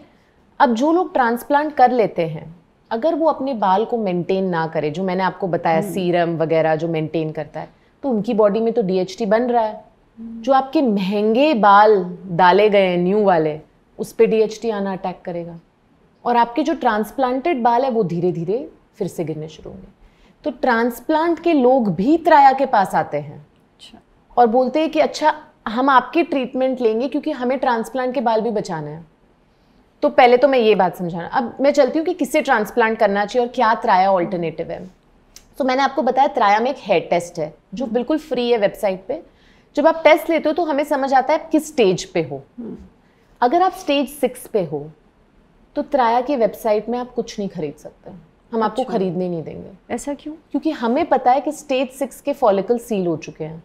अब जो लोग ट्रांसप्लांट कर लेते हैं अगर वो अपने बाल को मेंटेन ना करे जो मैंने आपको बताया सीरम हम्म। वगैरह जो मेंटेन करता है तो उनकी बॉडी में तो डीएचटी बन रहा है जो आपके महंगे बाल डाले गए हैं न्यू वाले उस पर डी आना अटैक करेगा और आपके जो ट्रांसप्लांटेड बाल है वो धीरे धीरे फिर से गिरने शुरू होंगे तो ट्रांसप्लांट के लोग भी त्राया के पास आते हैं अच्छा। और बोलते हैं कि अच्छा हम आपके ट्रीटमेंट लेंगे क्योंकि हमें ट्रांसप्लांट के बाल भी बचाना है तो पहले तो मैं ये बात समझाना अब मैं चलती हूँ कि किससे ट्रांसप्लांट करना चाहिए और क्या त्राया ऑल्टरनेटिव है तो मैंने आपको बताया त्राया में एक हेयर टेस्ट है जो बिल्कुल फ्री है वेबसाइट पर जब आप टेस्ट लेते हो तो हमें समझ आता है आप किस स्टेज पे हो अगर आप स्टेज सिक्स पे हो तो त्राया की वेबसाइट में आप कुछ नहीं खरीद सकते हम आपको अच्छा। खरीदने नहीं देंगे ऐसा क्यों क्योंकि हमें पता है कि स्टेज सिक्स के फॉलिकल सील हो चुके हैं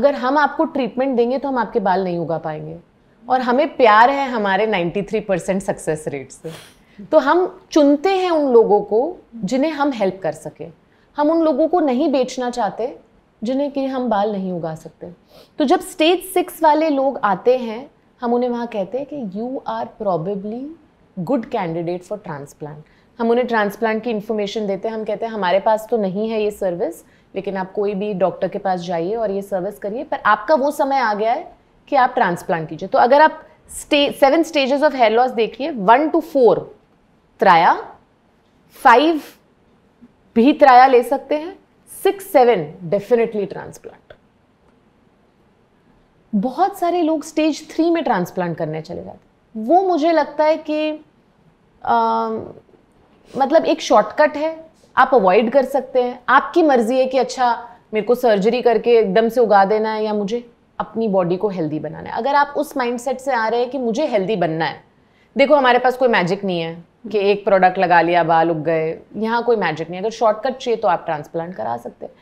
अगर हम आपको ट्रीटमेंट देंगे तो हम आपके बाल नहीं उगा पाएंगे और हमें प्यार है हमारे 93 परसेंट सक्सेस रेट से तो हम चुनते हैं उन लोगों को जिन्हें हम हेल्प कर सकें हम उन लोगों को नहीं बेचना चाहते जिन्हें कि हम बाल नहीं उगा सकते तो जब स्टेज सिक्स वाले लोग आते हैं हम उन्हें वहाँ कहते हैं कि you are probably good candidate for transplant हम उन्हें ट्रांसप्लांट की इन्फॉर्मेशन देते हैं हम कहते हैं हमारे पास तो नहीं है ये सर्विस लेकिन आप कोई भी डॉक्टर के पास जाइए और ये सर्विस करिए पर आपका वो समय आ गया है कि आप ट्रांसप्लांट कीजिए तो अगर आप स्टे seven stages of hair loss देखिए वन टू फोर त्राया फाइव भी त्राया ले सकते हैं सिक्स सेवन डेफिनेटली ट्रांसप्लांट बहुत सारे लोग स्टेज थ्री में ट्रांसप्लांट करने चले जाते वो मुझे लगता है कि आ, मतलब एक शॉर्टकट है आप अवॉइड कर सकते हैं आपकी मर्ज़ी है कि अच्छा मेरे को सर्जरी करके एकदम से उगा देना है या मुझे अपनी बॉडी को हेल्दी बनाना है अगर आप उस माइंडसेट से आ रहे हैं कि मुझे हेल्दी बनना है देखो हमारे पास कोई मैजिक नहीं है कि एक प्रोडक्ट लगा लिया बाल उग गए यहाँ कोई मैजिक नहीं अगर शॉर्टकट चाहिए तो आप ट्रांसप्लांट करा सकते हैं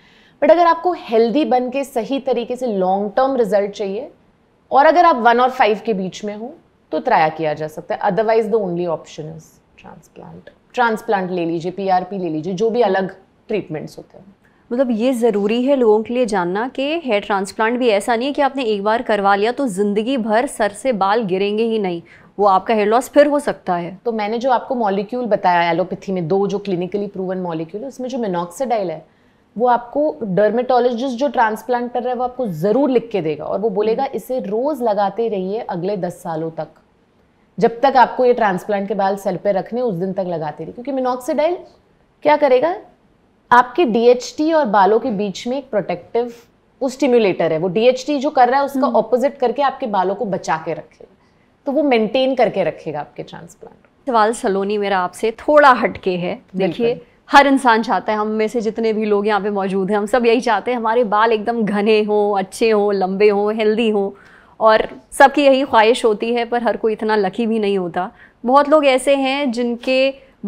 बट अगर आपको हेल्दी बन के सही तरीके से लॉन्ग टर्म रिजल्ट चाहिए और अगर आप वन और फाइव के बीच में हो तो ट्राया किया जा सकता है otherwise the only option is transplant transplant ले लीजिए पीआरपी ले लीजिए जो भी अलग ट्रीटमेंट्स होते हैं मतलब ये ज़रूरी है लोगों के लिए जानना कि हेयर ट्रांसप्लांट भी ऐसा नहीं है कि आपने एक बार करवा लिया तो ज़िंदगी भर सर से बाल गिरेंगे ही नहीं वो आपका हेयर लॉस फिर हो सकता है तो मैंने जो आपको मॉलिक्यूल बताया एलोपैथी में दो जो क्लिनिकली प्रूवन मॉलिक्यूल है उसमें जो मिनोक्सीडाइल है वो आपको डर्मेटोलॉजिस्ट जो ट्रांसप्लांट कर रहा है वो आपको ज़रूर लिख के देगा और वो बोलेगा इसे रोज़ लगाते रहिए अगले दस सालों तक जब तक आपको ये ट्रांसप्लांट के बाल सेल पे रखने उस दिन तक लगाते रहिए क्योंकि मिनोक्सीडाइल क्या करेगा आपके डीएचटी और बालों के बीच में एक प्रोटेक्टिव वो स्टिम्युलेटर है वो डीएचटी जो कर रहा है उसका ऑपोजिट हम्म। करके आपके बालों को बचा के रखेगा तो वो मेंटेन करके रखेगा आपके ट्रांसप्लांट सवाल सलोनी मेरा आपसे थोड़ा हटके है देखिए हर इंसान चाहता है हम में से जितने भी लोग यहाँ पे मौजूद हैं हम सब यही चाहते हैं हमारे बाल एकदम घने हों अच्छे हों लंबे हों हेल्दी हों और सबकी यही ख्वाहिश होती है पर हर कोई इतना लकी भी नहीं होता बहुत लोग ऐसे हैं जिनके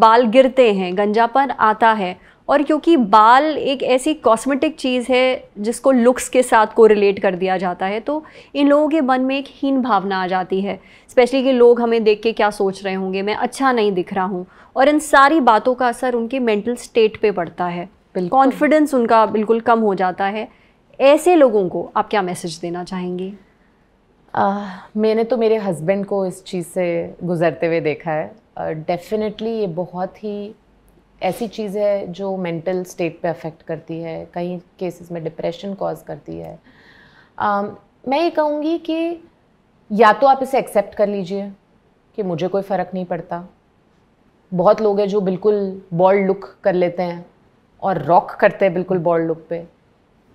बाल गिरते हैं गंजापन आता है और क्योंकि बाल एक ऐसी कॉस्मेटिक चीज़ है जिसको लुक्स के साथ को रिलेट कर दिया जाता है तो इन लोगों के मन में एक हीन भावना आ जाती है स्पेशली कि लोग हमें देख के क्या सोच रहे होंगे मैं अच्छा नहीं दिख रहा हूँ और इन सारी बातों का असर उनके मेंटल स्टेट पे पड़ता है कॉन्फिडेंस उनका बिल्कुल कम हो जाता है ऐसे लोगों को आप क्या मैसेज देना चाहेंगी uh, मैंने तो मेरे हस्बैंड को इस चीज़ से गुजरते हुए देखा है डेफिनेटली uh, ये बहुत ही ऐसी चीज़ है जो मेंटल स्टेट पे अफेक्ट करती है कई केसेस में डिप्रेशन कॉज करती है um, मैं ये कहूँगी कि या तो आप इसे एक्सेप्ट कर लीजिए कि मुझे कोई फ़र्क नहीं पड़ता बहुत लोग हैं जो बिल्कुल बॉल्ड लुक कर लेते हैं और रॉक करते हैं बिल्कुल बॉल्ड लुक पे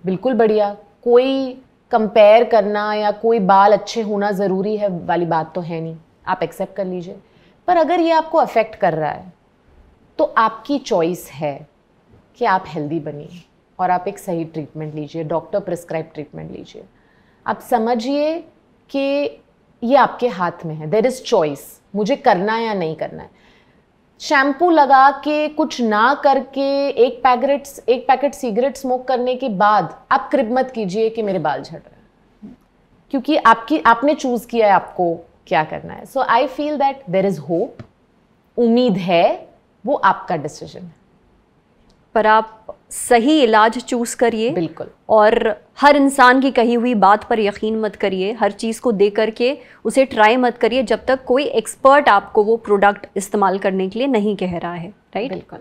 बिल्कुल बढ़िया कोई कंपेयर करना या कोई बाल अच्छे होना ज़रूरी है वाली बात तो है नहीं आप एक्सेप्ट कर लीजिए पर अगर ये आपको अफेक्ट कर रहा है तो आपकी चॉइस है कि आप हेल्दी बनिए और आप एक सही ट्रीटमेंट लीजिए डॉक्टर प्रिस्क्राइब ट्रीटमेंट लीजिए आप समझिए कि ये आपके हाथ में है देर इज़ चॉइस मुझे करना है या नहीं करना है शैम्पू लगा के कुछ ना करके एक पैकेट एक पैकेट सिगरेट स्मोक करने के बाद आप क्रिप मत कीजिए कि मेरे बाल झड़ रहे हैं क्योंकि आपकी आपने चूज़ किया है आपको क्या करना है so I feel that there is hope उम्मीद है वो आपका डिसीजन है पर आप सही इलाज चूज करिए बिल्कुल और हर इंसान की कही हुई बात पर यकीन मत करिए हर चीज़ को दे करके उसे ट्राई मत करिए जब तक कोई एक्सपर्ट आपको वो प्रोडक्ट इस्तेमाल करने के लिए नहीं कह रहा है राइट बिल्कुल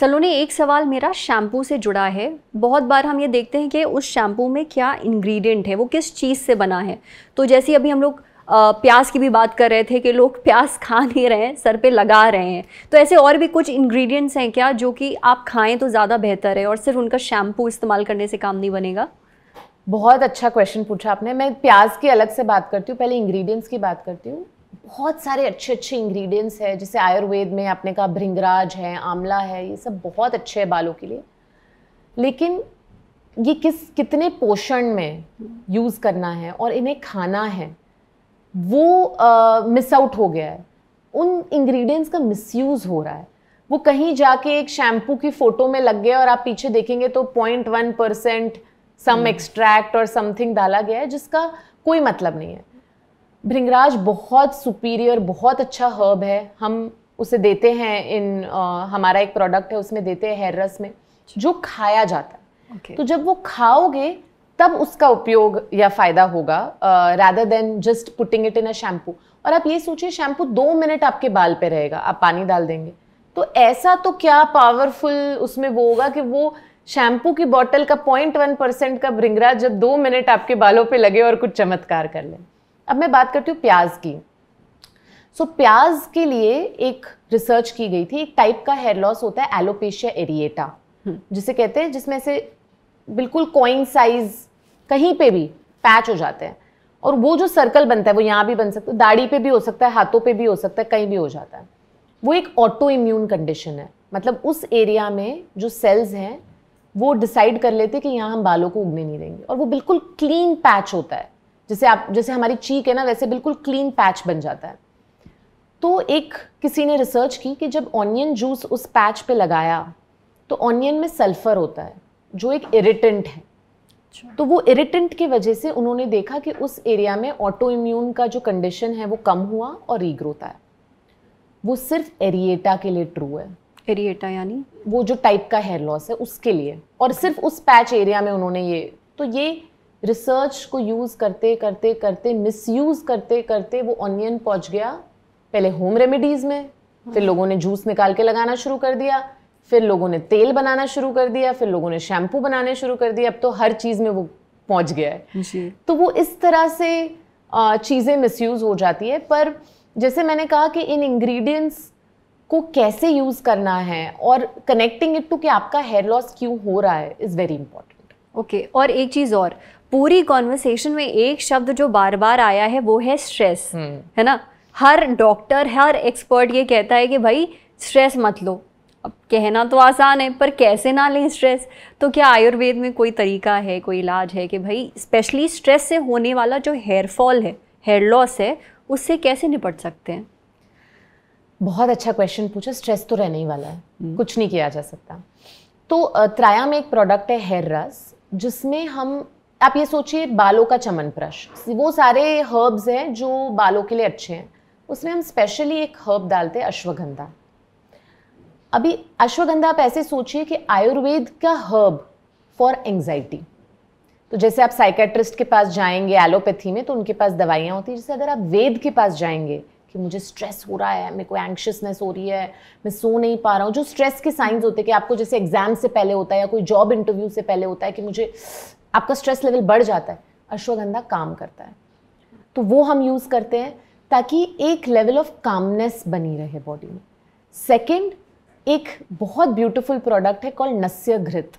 सलोनी एक सवाल मेरा शैम्पू से जुड़ा है बहुत बार हम ये देखते हैं कि उस शैम्पू में क्या इंग्रेडिएंट है वो किस चीज़ से बना है तो जैसे अभी हम लोग प्याज की भी बात कर रहे थे कि लोग प्याज खा नहीं रहे हैं सर पे लगा रहे हैं तो ऐसे और भी कुछ इंग्रेडिएंट्स हैं क्या जो कि आप खाएं तो ज़्यादा बेहतर है और सिर्फ उनका शैम्पू इस्तेमाल करने से काम नहीं बनेगा बहुत अच्छा क्वेश्चन पूछा आपने मैं प्याज की अलग से बात करती हूँ पहले इंग्रेडिएंट्स की बात करती हूँ बहुत सारे अच्छे अच्छे इंग्रेडिएंट्स हैं जैसे आयुर्वेद में आपने कहा भृंगराज है आंवला है ये सब बहुत अच्छे है बालों के लिए लेकिन ये किस कितने पोषण में यूज़ करना है और इन्हें खाना है वो मिस आउट हो गया है उन इंग्रेडिएंट्स का मिसयूज हो रहा है वो कहीं जाके एक शैम्पू की फ़ोटो में लग गया और आप पीछे देखेंगे तो point one percent some extract और समथिंग डाला गया है जिसका कोई मतलब नहीं है भृंगराज बहुत सुपीरियर बहुत अच्छा हर्ब है हम उसे देते हैं इन आ, हमारा एक प्रोडक्ट है उसमें देते हैं हेयर रस में अच्छा। जो खाया जाता है okay. तो जब वो खाओगे तब उसका उपयोग या फ़ायदा होगा rather than just putting it in a shampoo और आप ये सोचिए शैम्पू दो मिनट आपके बाल पे रहेगा आप पानी डाल देंगे तो ऐसा तो क्या पावरफुल उसमें वो होगा कि वो शैम्पू की बॉटल का पॉइंट वन परसेंट का भृंगरा जब दो मिनट आपके बालों पे लगे और कुछ चमत्कार कर ले अब मैं बात करती हूँ प्याज की सो so, प्याज के लिए एक रिसर्च की गई थी एक टाइप का हेयर लॉस होता है एलोपेशिया एरिएटा हम्म। जिसे कहते हैं जिसमें से बिल्कुल कॉइन साइज कहीं पे भी पैच हो जाते हैं और वो जो सर्कल बनता है वो यहाँ भी बन सकता है दाढ़ी पे भी हो सकता है हाथों पे भी हो सकता है कहीं भी हो जाता है वो एक ऑटो इम्यून कंडीशन है मतलब उस एरिया में जो सेल्स हैं वो डिसाइड कर लेते हैं कि यहाँ हम बालों को उगने नहीं देंगे और वो बिल्कुल क्लीन पैच होता है जैसे आप जैसे हमारी चीक है ना वैसे बिल्कुल क्लीन पैच बन जाता है तो एक किसी ने रिसर्च की कि जब ऑनियन जूस उस पैच पे लगाया तो ऑनियन में सल्फ़र होता है जो एक इरिटेंट है अच्छा। तो वो इरिटेंट की वजह से उन्होंने देखा कि उस एरिया में ऑटो इम्यून का जो कंडीशन है वो कम हुआ और रीग्रोथ आया वो सिर्फ एरिएटा के लिए ट्रू है एरिएटा यानी वो जो टाइप का हेयर लॉस है उसके लिए और सिर्फ उस पैच एरिया में उन्होंने ये तो ये रिसर्च को यूज़ करते करते करते मिस करते करते वो ऑनियन पहुंच गया पहले होम रेमेडीज़ में फिर हाँ। लोगों ने जूस निकाल के लगाना शुरू कर दिया फिर लोगों ने तेल बनाना शुरू कर दिया फिर लोगों ने शैम्पू बनाने शुरू कर दिया अब तो हर चीज़ में वो पहुंच गया है तो वो इस तरह से चीज़ें मिसयूज़ हो जाती है पर जैसे मैंने कहा कि इन इंग्रेडिएंट्स को कैसे यूज़ करना है और कनेक्टिंग इट टू कि आपका हेयर लॉस क्यों हो रहा है इज़ वेरी इंपॉर्टेंट ओके और एक चीज़ और पूरी कॉन्वर्सेशन में एक शब्द जो बार बार आया है वो है स्ट्रेस हम्म। है ना हर डॉक्टर हर एक्सपर्ट ये कहता है कि भाई स्ट्रेस मत लो अब कहना तो आसान है पर कैसे ना लें स्ट्रेस तो क्या आयुर्वेद में कोई तरीका है कोई इलाज है कि भाई स्पेशली स्ट्रेस से होने वाला जो हेयर फॉल है हेयर लॉस है उससे कैसे निपट सकते हैं बहुत अच्छा क्वेश्चन पूछा स्ट्रेस तो रहने ही वाला है हम्म। कुछ नहीं किया जा सकता तो त्राया में एक प्रोडक्ट है हेयर रस जिसमें हम आप ये सोचिए बालों का चमन ब्रश वो सारे हर्ब्स हैं जो बालों के लिए अच्छे हैं उसमें हम स्पेशली एक हर्ब डालते हैं अश्वगंधा अभी अश्वगंधा आप ऐसे सोचिए कि आयुर्वेद का हर्ब फॉर एंग्जाइटी तो जैसे आप साइकेट्रिस्ट के पास जाएंगे एलोपैथी में तो उनके पास दवाइयाँ होती हैं जैसे अगर आप वेद के पास जाएंगे कि मुझे स्ट्रेस हो रहा है मेरे को एंक्शसनेस हो रही है मैं सो नहीं पा रहा हूँ जो स्ट्रेस के साइंस होते हैं कि आपको जैसे एग्जाम से पहले होता है या कोई जॉब इंटरव्यू से पहले होता है कि मुझे आपका स्ट्रेस लेवल बढ़ जाता है अश्वगंधा काम करता है तो वो हम यूज़ करते हैं ताकि एक लेवल ऑफ कामनेस बनी रहे बॉडी में सेकेंड एक बहुत ब्यूटीफुल प्रोडक्ट है कॉल नस्य घृत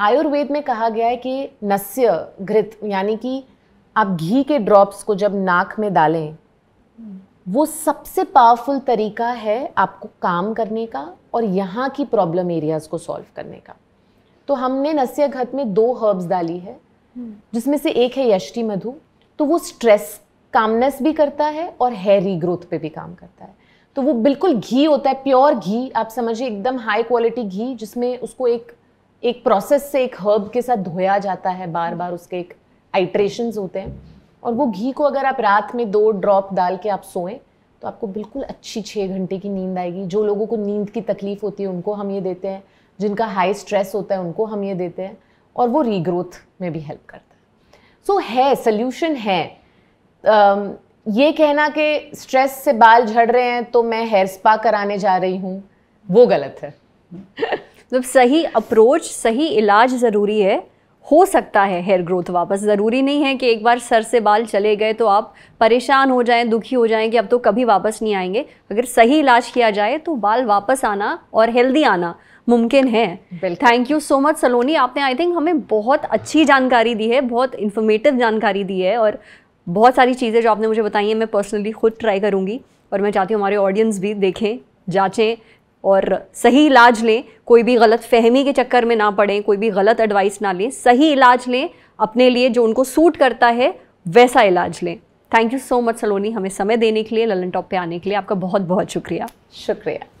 आयुर्वेद में कहा गया है कि नस्य घृत यानी कि आप घी के ड्रॉप्स को जब नाक में डालें वो सबसे पावरफुल तरीका है आपको काम करने का और यहाँ की प्रॉब्लम एरियाज़ को सॉल्व करने का तो हमने नस्य घृत में दो हर्ब्स डाली है जिसमें से एक है यष्टि मधु तो वो स्ट्रेस कामनेस भी करता है और हेयर रीग्रोथ पे भी काम करता है तो वो बिल्कुल घी होता है प्योर घी आप समझिए एकदम हाई क्वालिटी घी जिसमें उसको एक एक प्रोसेस से एक हर्ब के साथ धोया जाता है बार बार उसके एक आइट्रेशन होते हैं और वो घी को अगर आप रात में दो ड्रॉप डाल के आप सोएं तो आपको बिल्कुल अच्छी छः घंटे की नींद आएगी जो लोगों को नींद की तकलीफ़ होती है उनको हम ये देते हैं जिनका हाई स्ट्रेस होता है उनको हम ये देते हैं और वो रीग्रोथ में भी हेल्प करता है सो so, है सल्यूशन है ये कहना कि स्ट्रेस से बाल झड़ रहे हैं तो मैं हेयर स्पा कराने जा रही हूँ वो गलत है मतलब सही अप्रोच सही इलाज ज़रूरी है हो सकता है हेयर ग्रोथ वापस ज़रूरी नहीं है कि एक बार सर से बाल चले गए तो आप परेशान हो जाएं दुखी हो जाएं कि अब तो कभी वापस नहीं आएंगे अगर सही इलाज किया जाए तो बाल वापस आना और हेल्दी आना मुमकिन है thank you so much Saloni आपने आई थिंक हमें बहुत अच्छी जानकारी दी है बहुत इन्फॉर्मेटिव जानकारी दी है और बहुत सारी चीज़ें जो आपने मुझे बताई हैं मैं पर्सनली खुद ट्राई करूँगी और मैं चाहती हूँ हमारे ऑडियंस भी देखें जाँचें और सही इलाज लें कोई भी गलत फहमी के चक्कर में ना पड़ें कोई भी गलत एडवाइस ना लें सही इलाज लें अपने लिए जो उनको सूट करता है वैसा इलाज लें thank you so much Saloni हमें समय देने के लिए ललन टॉप पे आने के लिए आपका बहुत बहुत शुक्रिया शुक्रिया